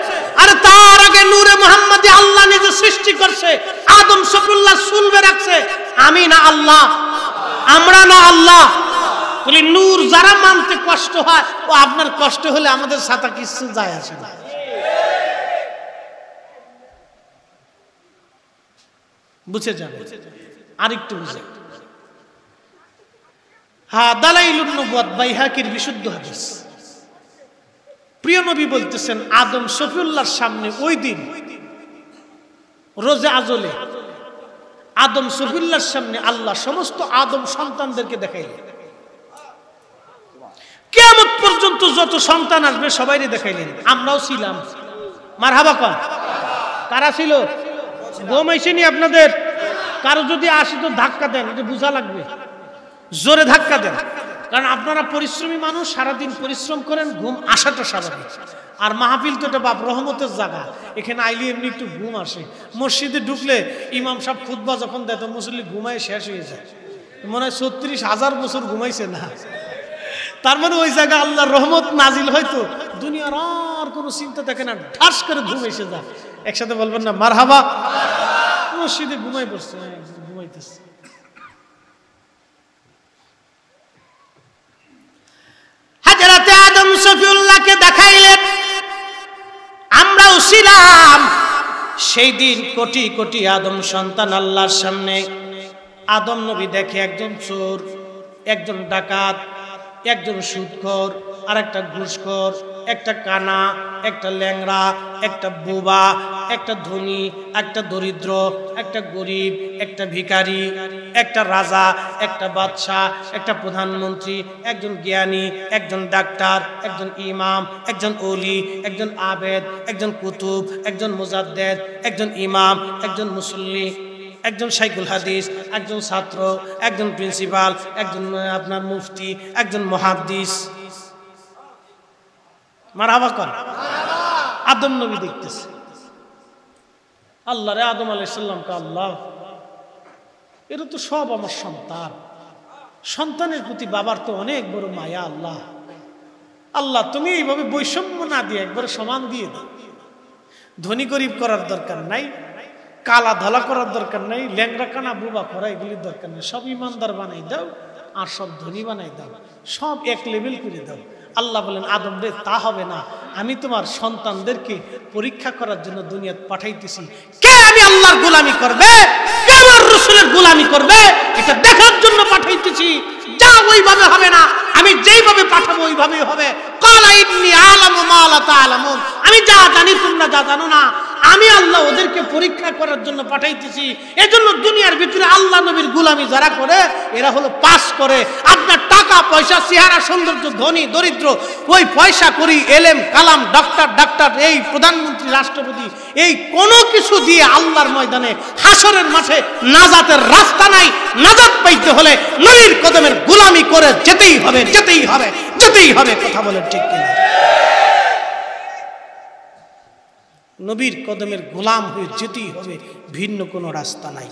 আর তার আগে নূরে মোহাম্মদ আল্লাহ নিজে সৃষ্টি করছে আদম সফুল্লাহ সুলবে রাখছে আমি না আল্লাহ আমরা না আল্লাহ বলি নূর যারা মানতে কষ্ট হয় ও আপনার কষ্ট হলে আমাদের সাথে কিছু যায় আসে না বুঝে যান আরেকটু বুঝে হ্যাঁ দালাইল নবুয়াত বাইহাকির বিশুদ্ধ হাদিস প্রিয় নবী বলতেছেন আদম শফিউল্লাহর সামনে ওই দিন রোজে আজলে আদম শফিউল্লাহর সামনে আল্লাহ সমস্ত আদম সন্তানদেরকে দেখাইলেন কেমন পর্যন্ত যত সন্তান আসবে সবাইরে দেখাইলেন আমরাও ছিলাম মার হাবা কারা ছিল গম আইসেনি আপনাদের কারো যদি আসে তো ধাক্কা দেন এটা বোঝা লাগবে জোরে ধাক্কা দেন কারণ আপনারা পরিশ্রমী মানুষ সারাদিন পরিশ্রম করেন ঘুম আসাটা স্বাভাবিক আর মাহফিল তো এটা বাপ রহমতের জায়গা এখানে আইলি এমনি একটু ঘুম আসে মসজিদে ঢুকলে ইমাম সাহেব খুদবা যখন দেয় তো মুসল্লি ঘুমায় শেষ হয়ে যায় মনে হয় ছত্রিশ হাজার বছর ঘুমাইছে না তার মানে ওই জায়গা আল্লাহর রহমত নাজিল হয়তো দুনিয়ার আর কোনো চিন্তা থাকে না ঠাস করে ঘুম এসে যায় একসাথে বলবেন না মার হাবা মসজিদে ঘুমাই পড়ছে শফিউল্লাহকে দেখাইলেন আমরাও ছিলাম সেই দিন কোটি কোটি আদম সন্তান আল্লাহর সামনে আদম নবী দেখে একজন চোর একজন ডাকাত একজন সুদখর আর একটা ঘুষখর একটা কানা একটা ল্যাংরা একটা বোবা একটা ধনী একটা দরিদ্র একটা গরিব একটা ভিকারি একটা রাজা একটা বাদশাহ একটা প্রধানমন্ত্রী একজন জ্ঞানী একজন ডাক্তার একজন ইমাম একজন অলি একজন আবেদ একজন কুতুব একজন মুজাদ্দেদ একজন ইমাম একজন মুসল্লি একজন সাইকুল হাদিস একজন ছাত্র একজন প্রিন্সিপাল একজন আপনার মুফতি একজন মহাদিস মারাবা কর আদম নবী দেখতেছে আল্লাহ রে আদম আলাইসাল্লামকে আল্লাহ এরা তো সব আমার সন্তান সন্তানের প্রতি বাবার তো অনেক বড় মায়া আল্লাহ আল্লাহ তুমি এইভাবে বৈষম্য না দিয়ে একবারে সমান দিয়ে দাও ধনী গরিব করার দরকার নাই কালা ধলা করার দরকার নাই ল্যাংরা কানা বুবা করা এগুলির দরকার নেই সব ইমানদার বানাই দাও আর সব ধনী বানাই দাও সব এক লেভেল করে দাও আল্লাহ বলেন আদম রে তা হবে না আমি তোমার সন্তানদেরকে পরীক্ষা করার জন্য দুনিয়াত পাঠাইতেছি কে আমি আল্লাহর গোলামি করবে কে আমার রসুলের গোলামি করবে এটা দেখার জন্য পাঠাইতেছি যা ওইভাবে হবে না আমি যেইভাবে পাঠাবো ওইভাবেই হবে আমি যা জানি তোমরা যা জানো না আমি আল্লাহ ওদেরকে পরীক্ষা করার জন্য পাঠাইতেছি এজন্য দুনিয়ার ভিতরে আল্লাহ নবীর গুলামি যারা করে এরা হলো পাস করে আপনার টাকা পয়সা চেহারা সৌন্দর্য ধনী দরিদ্র ওই পয়সা করি এলেম কালাম ডাক্তার ডাক্তার এই প্রধানমন্ত্রী রাষ্ট্রপতি এই কোনো কিছু দিয়ে আল্লাহর ময়দানে হাসরের মাঠে নাজাতের রাস্তা নাই নাজাত পাইতে হলে নবীর কদমের গুলামি করে যেতেই হবে যেতেই হবে যেতেই হবে কথা বলে ঠিক কিনা নবীর কদমের গোলাম হয়ে যেতেই হবে ভিন্ন কোনো রাস্তা নাই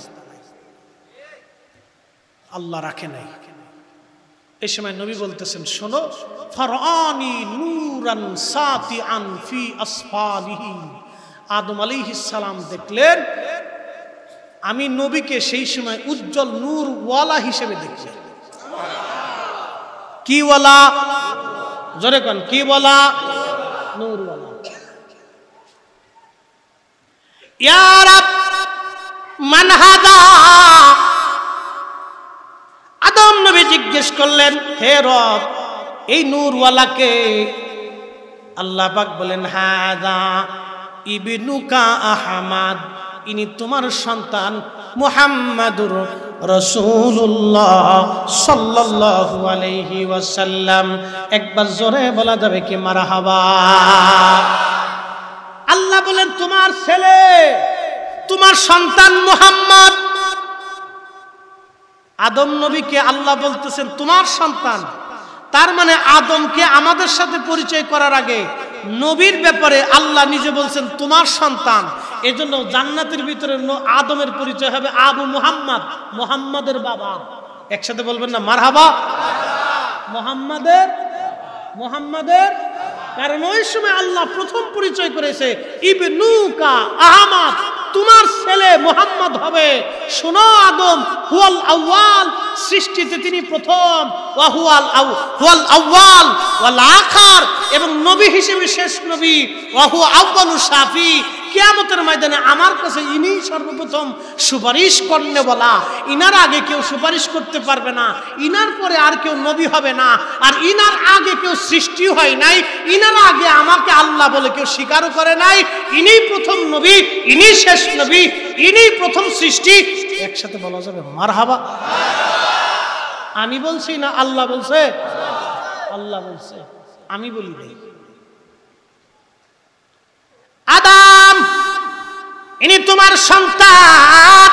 আল্লাহ রাখে নাই এ সময় নবী বলতেছেন শোনো ফরানি নূরান সাতি আনফি আসফালিহি আদম আলাইহিস দেখলেন আমি নবীকে সেই সময় উজ্জ্বল নূর ওয়ালা হিসেবে দেখছি কি ওয়ালা জরে কন কি বলা নূর ওয়ালা মানহাদা আদম নবী জিজ্ঞেস করলেন হে রব এই নূরওয়ালাকে আল্লাহ পাক বলেন হাদা ইবিনুকা আহমাদ ইনি তোমার সন্তান মুহাম্মাদুর রসুল্লাহ সাল্লাল্লাহু আলাইহি ওয়াসাল্লাম একবার জোরে বলা যাবে কি মারহাবা ছেলে তোমার সন্তান মোহাম্মদ আদম নবীকে আল্লাহ বলতেছেন তোমার সন্তান তার মানে আদমকে আমাদের সাথে পরিচয় করার আগে নবীর ব্যাপারে আল্লাহ নিজে বলছেন তোমার সন্তান এজন্য জান্নাতের ভিতরে আদমের পরিচয় হবে আবু মুহাম্মদ মুহাম্মাদের বাবা একসাথে বলবেন না মারহাবা মুহাম্মাদের মোহাম্মদের কারণ ওই সময় আল্লাহ প্রথম পরিচয় করেছে ইবনুকা আহমাদ তোমার ছেলে মোহাম্মদ হবে শোনো আগম হুয়াল আউয়াল সৃষ্টিতে তিনি প্রথম ওয়াহুয়াল আউ হুয়াল আউয়াল ওয়াল আখার এবং নবী হিসেবে শেষ নবী ওয়াহু আউয়ালু সাফি কেয়ামতের ময়দানে আমার কাছে ইনি সর্বপ্রথম সুপারিশ করলে বলা ইনার আগে কেউ সুপারিশ করতে পারবে না ইনার পরে আর কেউ নবী হবে না আর ইনার আগে কেউ সৃষ্টি হয় নাই ইনার আগে আমাকে আল্লাহ বলে কেউ স্বীকারও করে নাই ইনি প্রথম নবী ইনি শেষ নবী ইনি প্রথম সৃষ্টি একসাথে বলা যাবে মার হাবা আমি বলছি না আল্লাহ বলছে আল্লাহ বলছে আমি বলি আদা ইনি তোমার সন্তান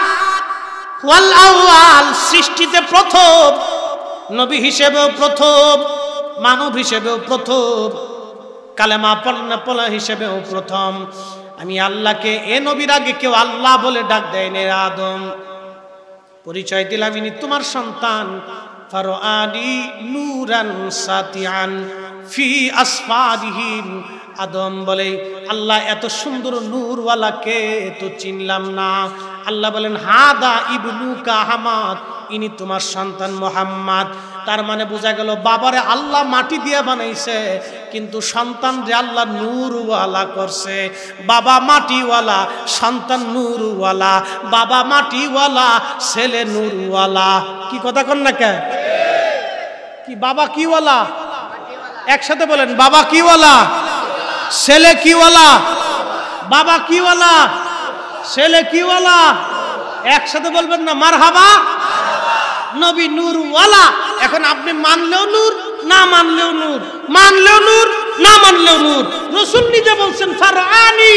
ওয়াল সৃষ্টিতে প্রথম নবী হিসেবেও প্রথম মানব হিসেবেও প্রথম কালেমা পড়না পলা হিসেবেও প্রথম আমি আল্লাহকে এ নবীর আগে কেউ আল্লাহ বলে ডাক দেয় নে আদম পরিচয় দিলাম ইনি তোমার সন্তান ফারো আনি নুরান সাতিয়ান ফি আসফারিহিম আদম বলে আল্লাহ এত সুন্দর নূরওয়ালাকে তো চিনলাম না আল্লাহ বলেন হাদা ইবনু কাহামাত ইনি তোমার সন্তান মোহাম্মদ তার মানে বোঝা গেল বাবারে আল্লাহ মাটি দিয়ে বানাইছে কিন্তু সন্তান যে আল্লাহ নূরওয়ালা করছে বাবা মাটিওয়ালা সন্তান নূরওয়ালা বাবা মাটিওয়ালা ছেলে নূরওয়ালা কি কথা কর না কে কি বাবা কিওয়ালা একসাথে বলেন বাবা কিওয়ালা ছেলে কিওয়ালা বাবা কিওয়ালা ছেলে কিওয়ালা একসাথে বলবেন না মার হাবা নবী নূর ওয়ালা এখন আপনি মানলেও নূর না মানলেও নূর মানলেও নূর না মানলেও নূর রসুল নিজে বলছেন ফারআনি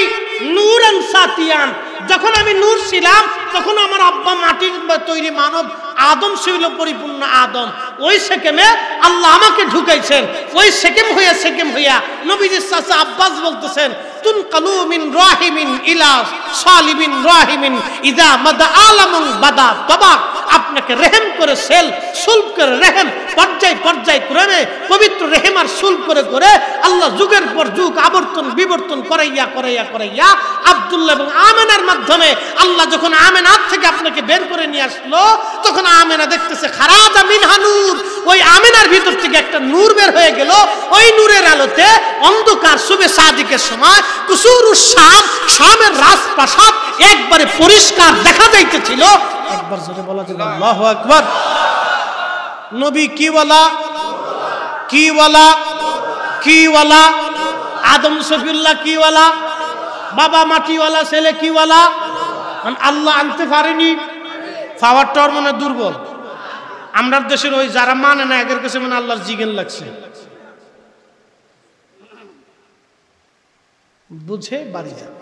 নূর সাতিয়ান যখন আমি নূর ছিলাম তখন আমার আব্বা মাটির তৈরি মানব আদম ছিল পরিপূর্ণ আদম ওই সেকেমে আল্লাহ আমাকে ঢুকাইছেন ওই সেকেম হইয়া সেকেম হইয়া নবীজির চাচা আব্বাস বলতেছেন রাহিমিন ইলা সালিমিন রাহিমিন মাদা আলামুন বাদা আপনাকে করে সেল করে পর্যায় পর্যায় পবিত্র আর করে করে আল্লাহ যুগের পর যুগ আবর্তন বিবর্তন করাইয়া করাইয়া করাইয়া আবদুল্লাহ এবং আমেনার মাধ্যমে আল্লাহ যখন আমেনার থেকে আপনাকে বের করে নিয়ে আসলো তখন আমেনা দেখতেছে খারাজা মিনহানুর ওই আমেনার ভিতর থেকে একটা নূর বের হয়ে গেল ওই নূরের আলোতে অন্ধকার শুভে সাদিকের সময় কুসুরু একবারে পরিষ্কার দেখা নবী কি বলা কি বলা আদম শফিউল্লাহ কিওয়ালা বাবা মাটিওয়ালা ছেলে কিওয়ালা মানে আল্লাহ আনতে পারেনি পাওয়ারটার মনে দুর্বল আমরা দেশের ওই যারা মানে না এদের কাছে মানে আল্লাহর জিগেন লাগছে বুঝে বাড়ি যান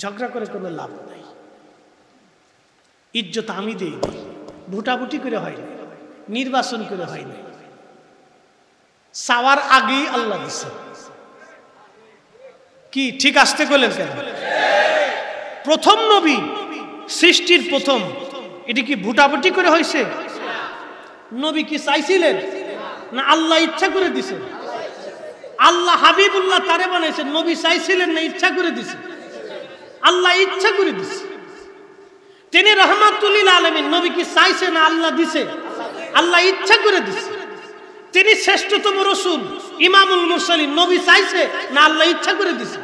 ঝগড়া করে কোনো লাভ নাই ইজ্জত আমি দিই ভুটাভুটি করে হয়নি নির্বাচন করে হয়নি চাওয়ার আগেই আল্লাহ দিছে কি ঠিক আসতে করলেন কেন প্রথম নবী সৃষ্টির প্রথম এটি কি ভুটাভুটি করে হয়েছে নবী কি চাইছিলেন না আল্লাহ ইচ্ছা করে দিছে আল্লাহ হাবিবুল্লাহ তারে বানাইছেন নবী চাইছিলেন না ইচ্ছা করে দিছে আল্লাহ ইচ্ছা করে দিছে তিনি রহমাতুল্লিল আলমিন নবী কি চাইছে না আল্লাহ দিছে আল্লাহ ইচ্ছা করে দিছে তিনি শ্রেষ্ঠতম রসুল ইমামুল মুসলিম নবী চাইছে না আল্লাহ ইচ্ছা করে দিছে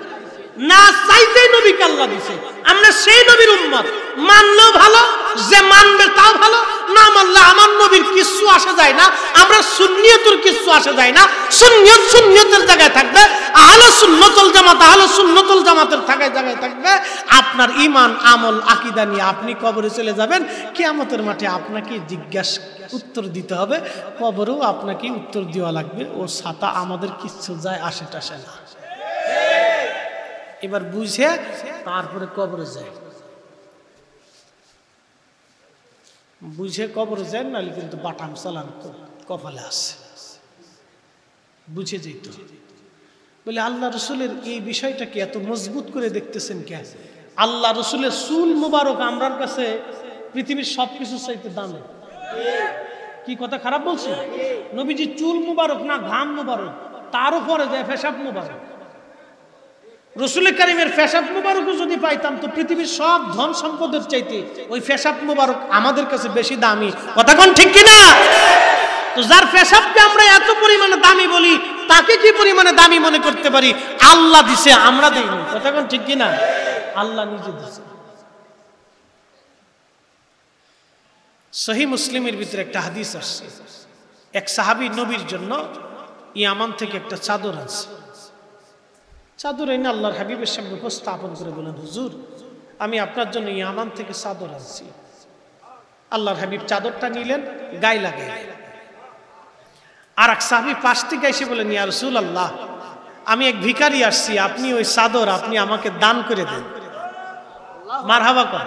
না চাইতেই নবীকে আল্লাহ দিছে আমরা সেই নবীর উম্মত মানলো ভালো যে মানবে তাও ভালো না মানলে আমার নবীর কিছু আসা যায় না আমরা সুন্নিয়তের কিছু আসা যায় না শূন্য সুন্নিয়তের জায়গায় থাকবে আহলে সুন্নতল জামাত আহলে সুন্নতল জামাতের থাকায় জায়গায় থাকবে আপনার ইমান আমল আকিদা নিয়ে আপনি কবরে চলে যাবেন কিয়ামতের মাঠে আপনাকে জিজ্ঞাস উত্তর দিতে হবে কবরেও আপনাকে উত্তর দেওয়া লাগবে ও ছাতা আমাদের কিচ্ছু যায় আশে টাসে না এবার বুঝে তারপরে কবরে যায় বুঝে কবরে যায় নাহলে কিন্তু বাটাম চালান কপালে আসে বুঝে যেত বলে আল্লাহ রসুলের এই বিষয়টাকে এত মজবুত করে দেখতেছেন কে আল্লাহ রসুলের সুল মুবারক আমরার কাছে পৃথিবীর সব কিছু চাইতে দামে কি কথা খারাপ বলছে নবীজি চুল মুবারক না ঘাম মুবারক তার উপরে যায় ফেসাব মুবারক রসুল করিমের ফেসাব মুবারকও যদি পাইতাম তো পৃথিবীর সব ধন সম্পদের চাইতে ওই ফেসাব মুবারক আমাদের কাছে বেশি দামি কথা কোন ঠিক কিনা তো যার ফেসাবকে আমরা এত পরিমাণে দামি বলি তাকে কি পরিমাণে দামি মনে করতে পারি আল্লাহ দিছে আমরা দিইনি কথা কোন ঠিক কিনা আল্লাহ নিজে দিছে সহি মুসলিমের ভিতরে একটা হাদিস আসছে এক সাহাবি নবীর জন্য ইয়ামান থেকে একটা চাদর আছে চাদর এনে আল্লাহর হাবিবের সামনে উপস্থাপন করে বলেন হুজুর আমি আপনার জন্য ইয়ামান থেকে চাদর আসছি আল্লাহর হাবিব চাদরটা নিলেন গায়ে লাগে আর এক সাহাবি পাশ থেকে এসে বলেন ইয়া রসুল আল্লাহ আমি এক ভিকারি আসছি আপনি ওই চাদর আপনি আমাকে দান করে দেন মার হাবা কর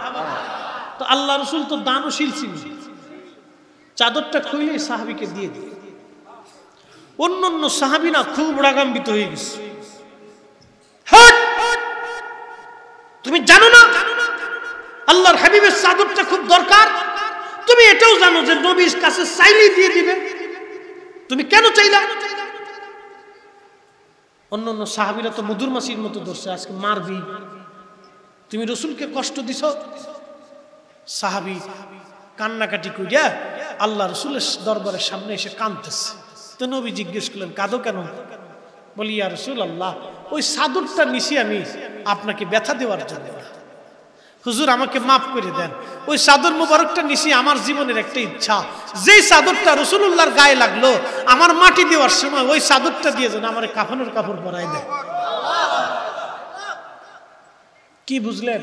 তো আল্লাহ রসুল তো দানশীল ছিল চাদরটা খুলে সাহাবিকে দিয়ে দিয়ে অন্য অন্য সাহাবিনা খুব রাগাম্বিত হয়ে গেছে তুমি জানো না আল্লাহর হাবিবের চাদরটা খুব দরকার তুমি এটাও জানো যে নবীর কাছে চাইলেই দিয়ে দিবে তুমি কেন চাইলা অন্য অন্য সাহাবিরা তো মধুর মাসির মতো ধরছে আজকে মারবি তুমি রসুলকে কষ্ট দিস সাহাবি কান্নাকাটি করিয়া আল্লাহ রসুলের দরবারের সামনে এসে কাঁদতেছে তো নবী জিজ্ঞেস করলেন কাঁদো কেন বলি ইয়া রসুল আল্লাহ ওই সাদুরটা নিছি আমি আপনাকে ব্যথা দেওয়ার জন্য হুজুর আমাকে মাফ করে দেন ওই সাদর মুবারকটা নিছি আমার জীবনের একটা ইচ্ছা যেই সাদরটা রসুল্লাহর গায়ে লাগলো আমার মাটি দেওয়ার সময় ওই সাদরটা দিয়ে যেন আমার কাফনের কাপড় পরাই দেয় কি বুঝলেন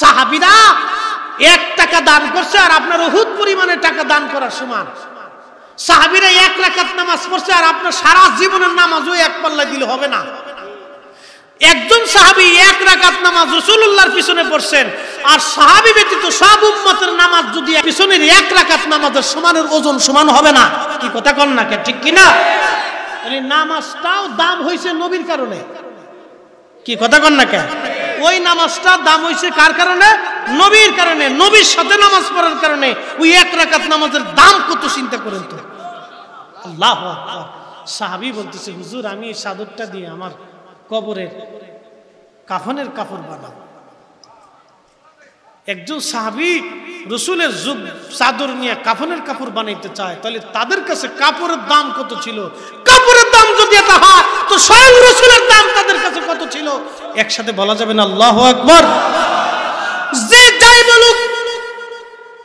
সাহাবিরা এক টাকা দান করছে আর আপনার অহুত পরিমাণে টাকা দান করার সমান সাহাবিরা এক রাখাত নামাজ পড়ছে আর আপনার সারা জীবনের নামাজ ওই এক পাল্লা দিলে হবে না একজন সাহাবি এক রাকাত নামাজ রসুল্লাহর পিছনে পড়ছেন আর সাহাবি ব্যতীত সব উম্মতের নামাজ যদি পিছনের এক রাকাত নামাজের সমানের ওজন সমান হবে না কি কথা কন না ঠিক কিনা মানে নামাজটাও দাম হয়েছে নবীর কারণে কি কথা কন না কে ওই নামাজটা দাম হয়েছে কার কারণে নবীর কারণে নবীর সাথে নামাজ পড়ার কারণে ওই এক রাকাত নামাজের দাম কত চিন্তা করেন তো আল্লাহ সাহাবি বলতেছে হুজুর আমি এই সাদরটা দিয়ে আমার কবরের কাফনের কাপড় বানাব একজন সাহাবি রসুলের যুগ চাদর নিয়ে কাফনের কাপড় বানাইতে চায় তাহলে তাদের কাছে কাপড়ের দাম কত ছিল কাপড়ের দাম যদি এটা হয় তো স্বয়ং রসুলের দাম তাদের কাছে কত ছিল একসাথে বলা যাবে না আল্লাহ একবার যে যাই বলুক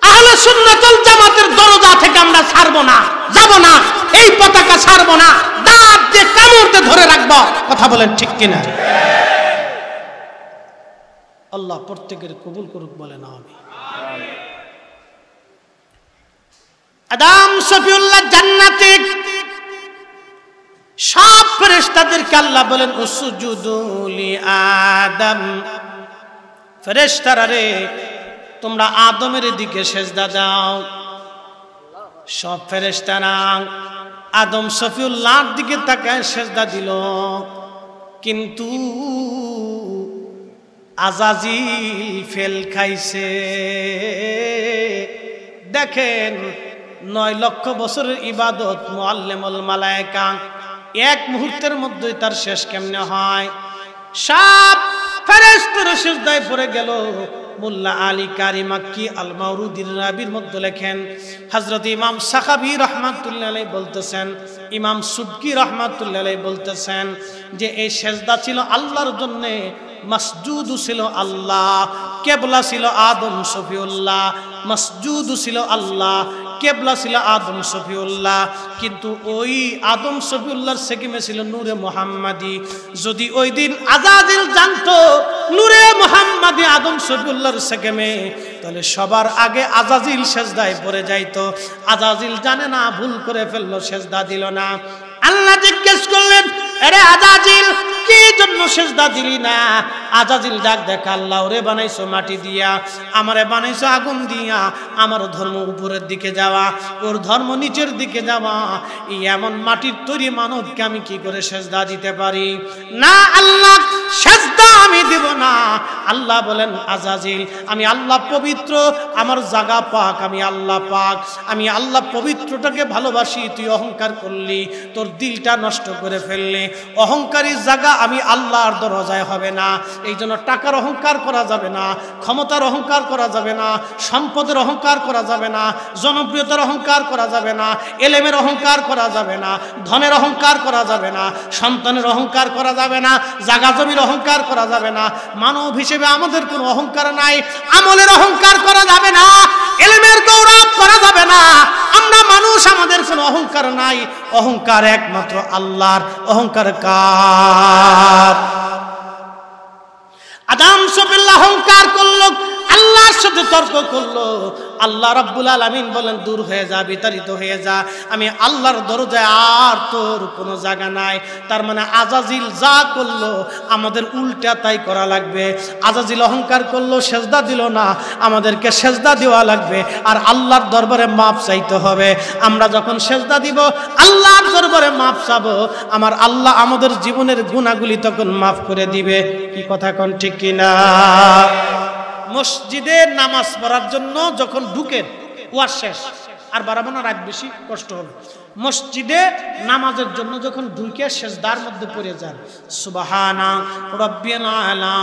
আহলে সুন্নাতুল জামাতের দরজা থেকে আমরা ছাড়বো না যাব না এই পতাকা ছাড়ব না দাঁত যে কামড়তে ধরে রাখব কথা বলেন ঠিক কিনা আল্লাহ প্রত্যেকের কবুল করুক বলে না আমি আদাম সফিউল্লাহ জান্নাতে সব ফেরেশতাদেরকে আল্লাহ বলেন উসুজুদুলি আদম ফেরেশতারা রে তোমরা আদমের দিকে সেজদা দাও সব ফেরেস্তারা আদম শফিউল্লাহর দিকে তাকায় সেজদা দিল কিন্তু আজাজি ফেল খাইছে দেখেন নয় লক্ষ বছরের ইবাদত মোয়াল্লেমল মালায়কা এক মুহূর্তের মধ্যেই তার শেষ কেমনে হয় সব ফেরেস্তর সেজদায় পড়ে গেল মোল্লা আলী কারি মাক্কি আল মাউরুদ্দিন রাবির মধ্যে লেখেন হজরত ইমাম সাহাবি রহমাতুল্লাহ বলতেছেন ইমাম সুবকি রহমাতুল্লাহ বলতেছেন যে এই সেজদা ছিল আল্লাহর জন্যে মসজুদ ছিল আল্লাহ কেবলা ছিল আদম সফিউল্লাহ মসজুদ ছিল আল্লাহ কেবলা ছিল আদম সফিউল্লাহ কিন্তু ওই আদম শফিউল্লাহর সেকিমে ছিল নূরে মোহাম্মাদি যদি ওই দিন আজাদিল জানতো নূরে মোহাম্মাদি আদম শফিউল্লাহর সেকিমে তাহলে সবার আগে আজাজিল শেষদায় পড়ে যাইতো আজাজিল জানে না ভুল করে ফেললো সেজদা দিল না আল্লাহ জিজ্ঞেস করলেন আরে আজাজিল কি জন্য সেজদা দিলি না আজাজিল ডাক দেখা আল্লাহ ওরে বানাইছো মাটি দিয়া আমারে বানাইছো আগুন দিয়া আমার ধর্ম উপরের দিকে যাওয়া ওর ধর্ম নিচের দিকে যাওয়া এই এমন মাটির তৈরি মানবকে আমি কি করে সেজদা দিতে পারি না আল্লাহ সেজদা আমি দেব না আল্লাহ বলেন আজাজিল আমি আল্লাহ পবিত্র আমার জাগা পাক আমি আল্লাহ পাক আমি আল্লাহ পবিত্রটাকে ভালোবাসি তুই অহংকার করলি তোর দিলটা নষ্ট করে ফেললি অহংকারী জাগা আমি আল্লাহর দরজায় হবে না এই জন্য টাকার অহংকার করা যাবে না ক্ষমতার অহংকার করা যাবে না সম্পদের অহংকার করা যাবে না জনপ্রিয়তার অহংকার করা যাবে না এলেমের অহংকার করা যাবে না ধনের অহংকার করা যাবে না সন্তানের অহংকার করা যাবে না জাগা জমির অহংকার করা যাবে যাবে না মানব হিসেবে আমাদের কোনো অহংকার নাই আমলের অহংকার করা যাবে না এলমের গৌরব করা যাবে না আমরা মানুষ আমাদের কোনো অহংকার নাই অহংকার একমাত্র আল্লাহর অহংকার কার আদাম সফিল্লা অহংকার করলো আল্লাহর সাথে তর্ক করলো আল্লাহ রাব্বুল আলামিন বলেন দূর হয়ে যা বিতাড়িত হয়ে যা আমি আল্লাহর দরজায় আর তোর কোনো জায়গা নাই তার মানে আজাজিল যা করলো আমাদের উল্টা তাই করা লাগবে আজাজিল অহংকার করলো সেজদা দিল না আমাদেরকে সেজদা দেওয়া লাগবে আর আল্লাহর দরবারে মাপ চাইতে হবে আমরা যখন সেজদা দিব আল্লাহর দরবারে মাপ চাবো আমার আল্লাহ আমাদের জীবনের গুণাগুলি তখন মাফ করে দিবে কি কথা কোন ঠিক কিনা মসজিদে নামাজ পড়ার জন্য যখন ঢুকেন ওয়ার শেষ আর বাড়াবো না রাত বেশি কষ্ট হবে মসজিদে নামাজের জন্য যখন ঢুকে শেষদার মধ্যে পড়ে যান সুবাহানা রব্বিয়ালা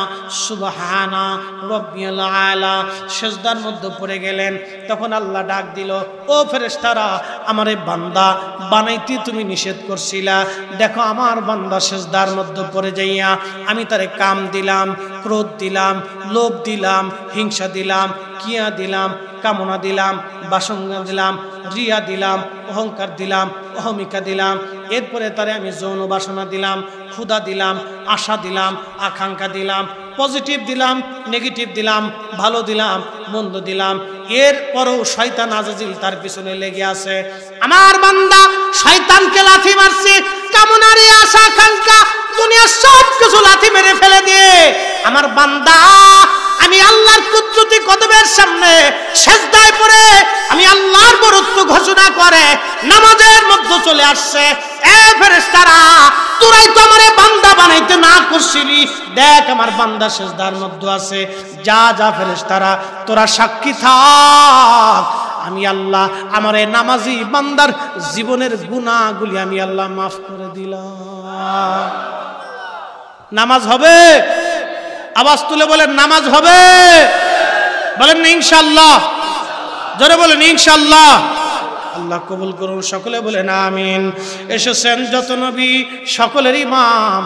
সুবাহানা রব্বিয়ালা শেষ শেষদার মধ্যে পড়ে গেলেন তখন আল্লাহ ডাক দিল ও ফেরেস্তারা আমার এই বান্দা বানাইতে তুমি নিষেধ করছিলা দেখো আমার বান্দা শেষদার মধ্যে পড়ে যাইয়া আমি তারে কাম দিলাম ক্রোধ দিলাম লোভ দিলাম হিংসা দিলাম কিয়া দিলাম কামনা দিলাম বাসঙ্গা দিলাম রিয়া দিলাম অহংকার দিলাম অহমিকা দিলাম এরপরে তারে আমি যৌন বাসনা দিলাম ক্ষুধা দিলাম আশা দিলাম আকাঙ্ক্ষা দিলাম পজিটিভ দিলাম নেগেটিভ দিলাম ভালো দিলাম মন্দ দিলাম এরপরও শয়তান আজাজিল তার পিছনে লেগে আছে আমার বান্দা শয়তানকে লাথি মারছে কামনারে আশা আকাঙ্ক্ষা দুনিয়া সব কিছু লাথি মেরে ফেলে দিয়ে আমার বান্দা আমি আল্লাহর কুদরতি কদমের সামনে সেজদায় পড়ে আমি আল্লাহর গুরুত্ব ঘোষণা করে নামাজের মধ্যে চলে আসছে এ ফেরেশতারা তোরাই তো আমারে বান্দা বানাইতে না করছিলি দেখ আমার বান্দা সেজদার মধ্যে আছে যা যা ফেরেশতারা তোরা সাক্ষী থাক আমি আল্লাহ আমার এই নামাজি বান্দার জীবনের গুণাগুলি আমি আল্লাহ মাফ করে দিলাম নামাজ হবে আওয়াজ তুলে বলেন নামাজ হবে বলেন ইনশাল্লাহ জোরে বলেন ইনশাল্লাহ আল্লাহ কবুল করুন সকলে বলেন আমিন এসেছেন যত নবী সকলেরই ইমাম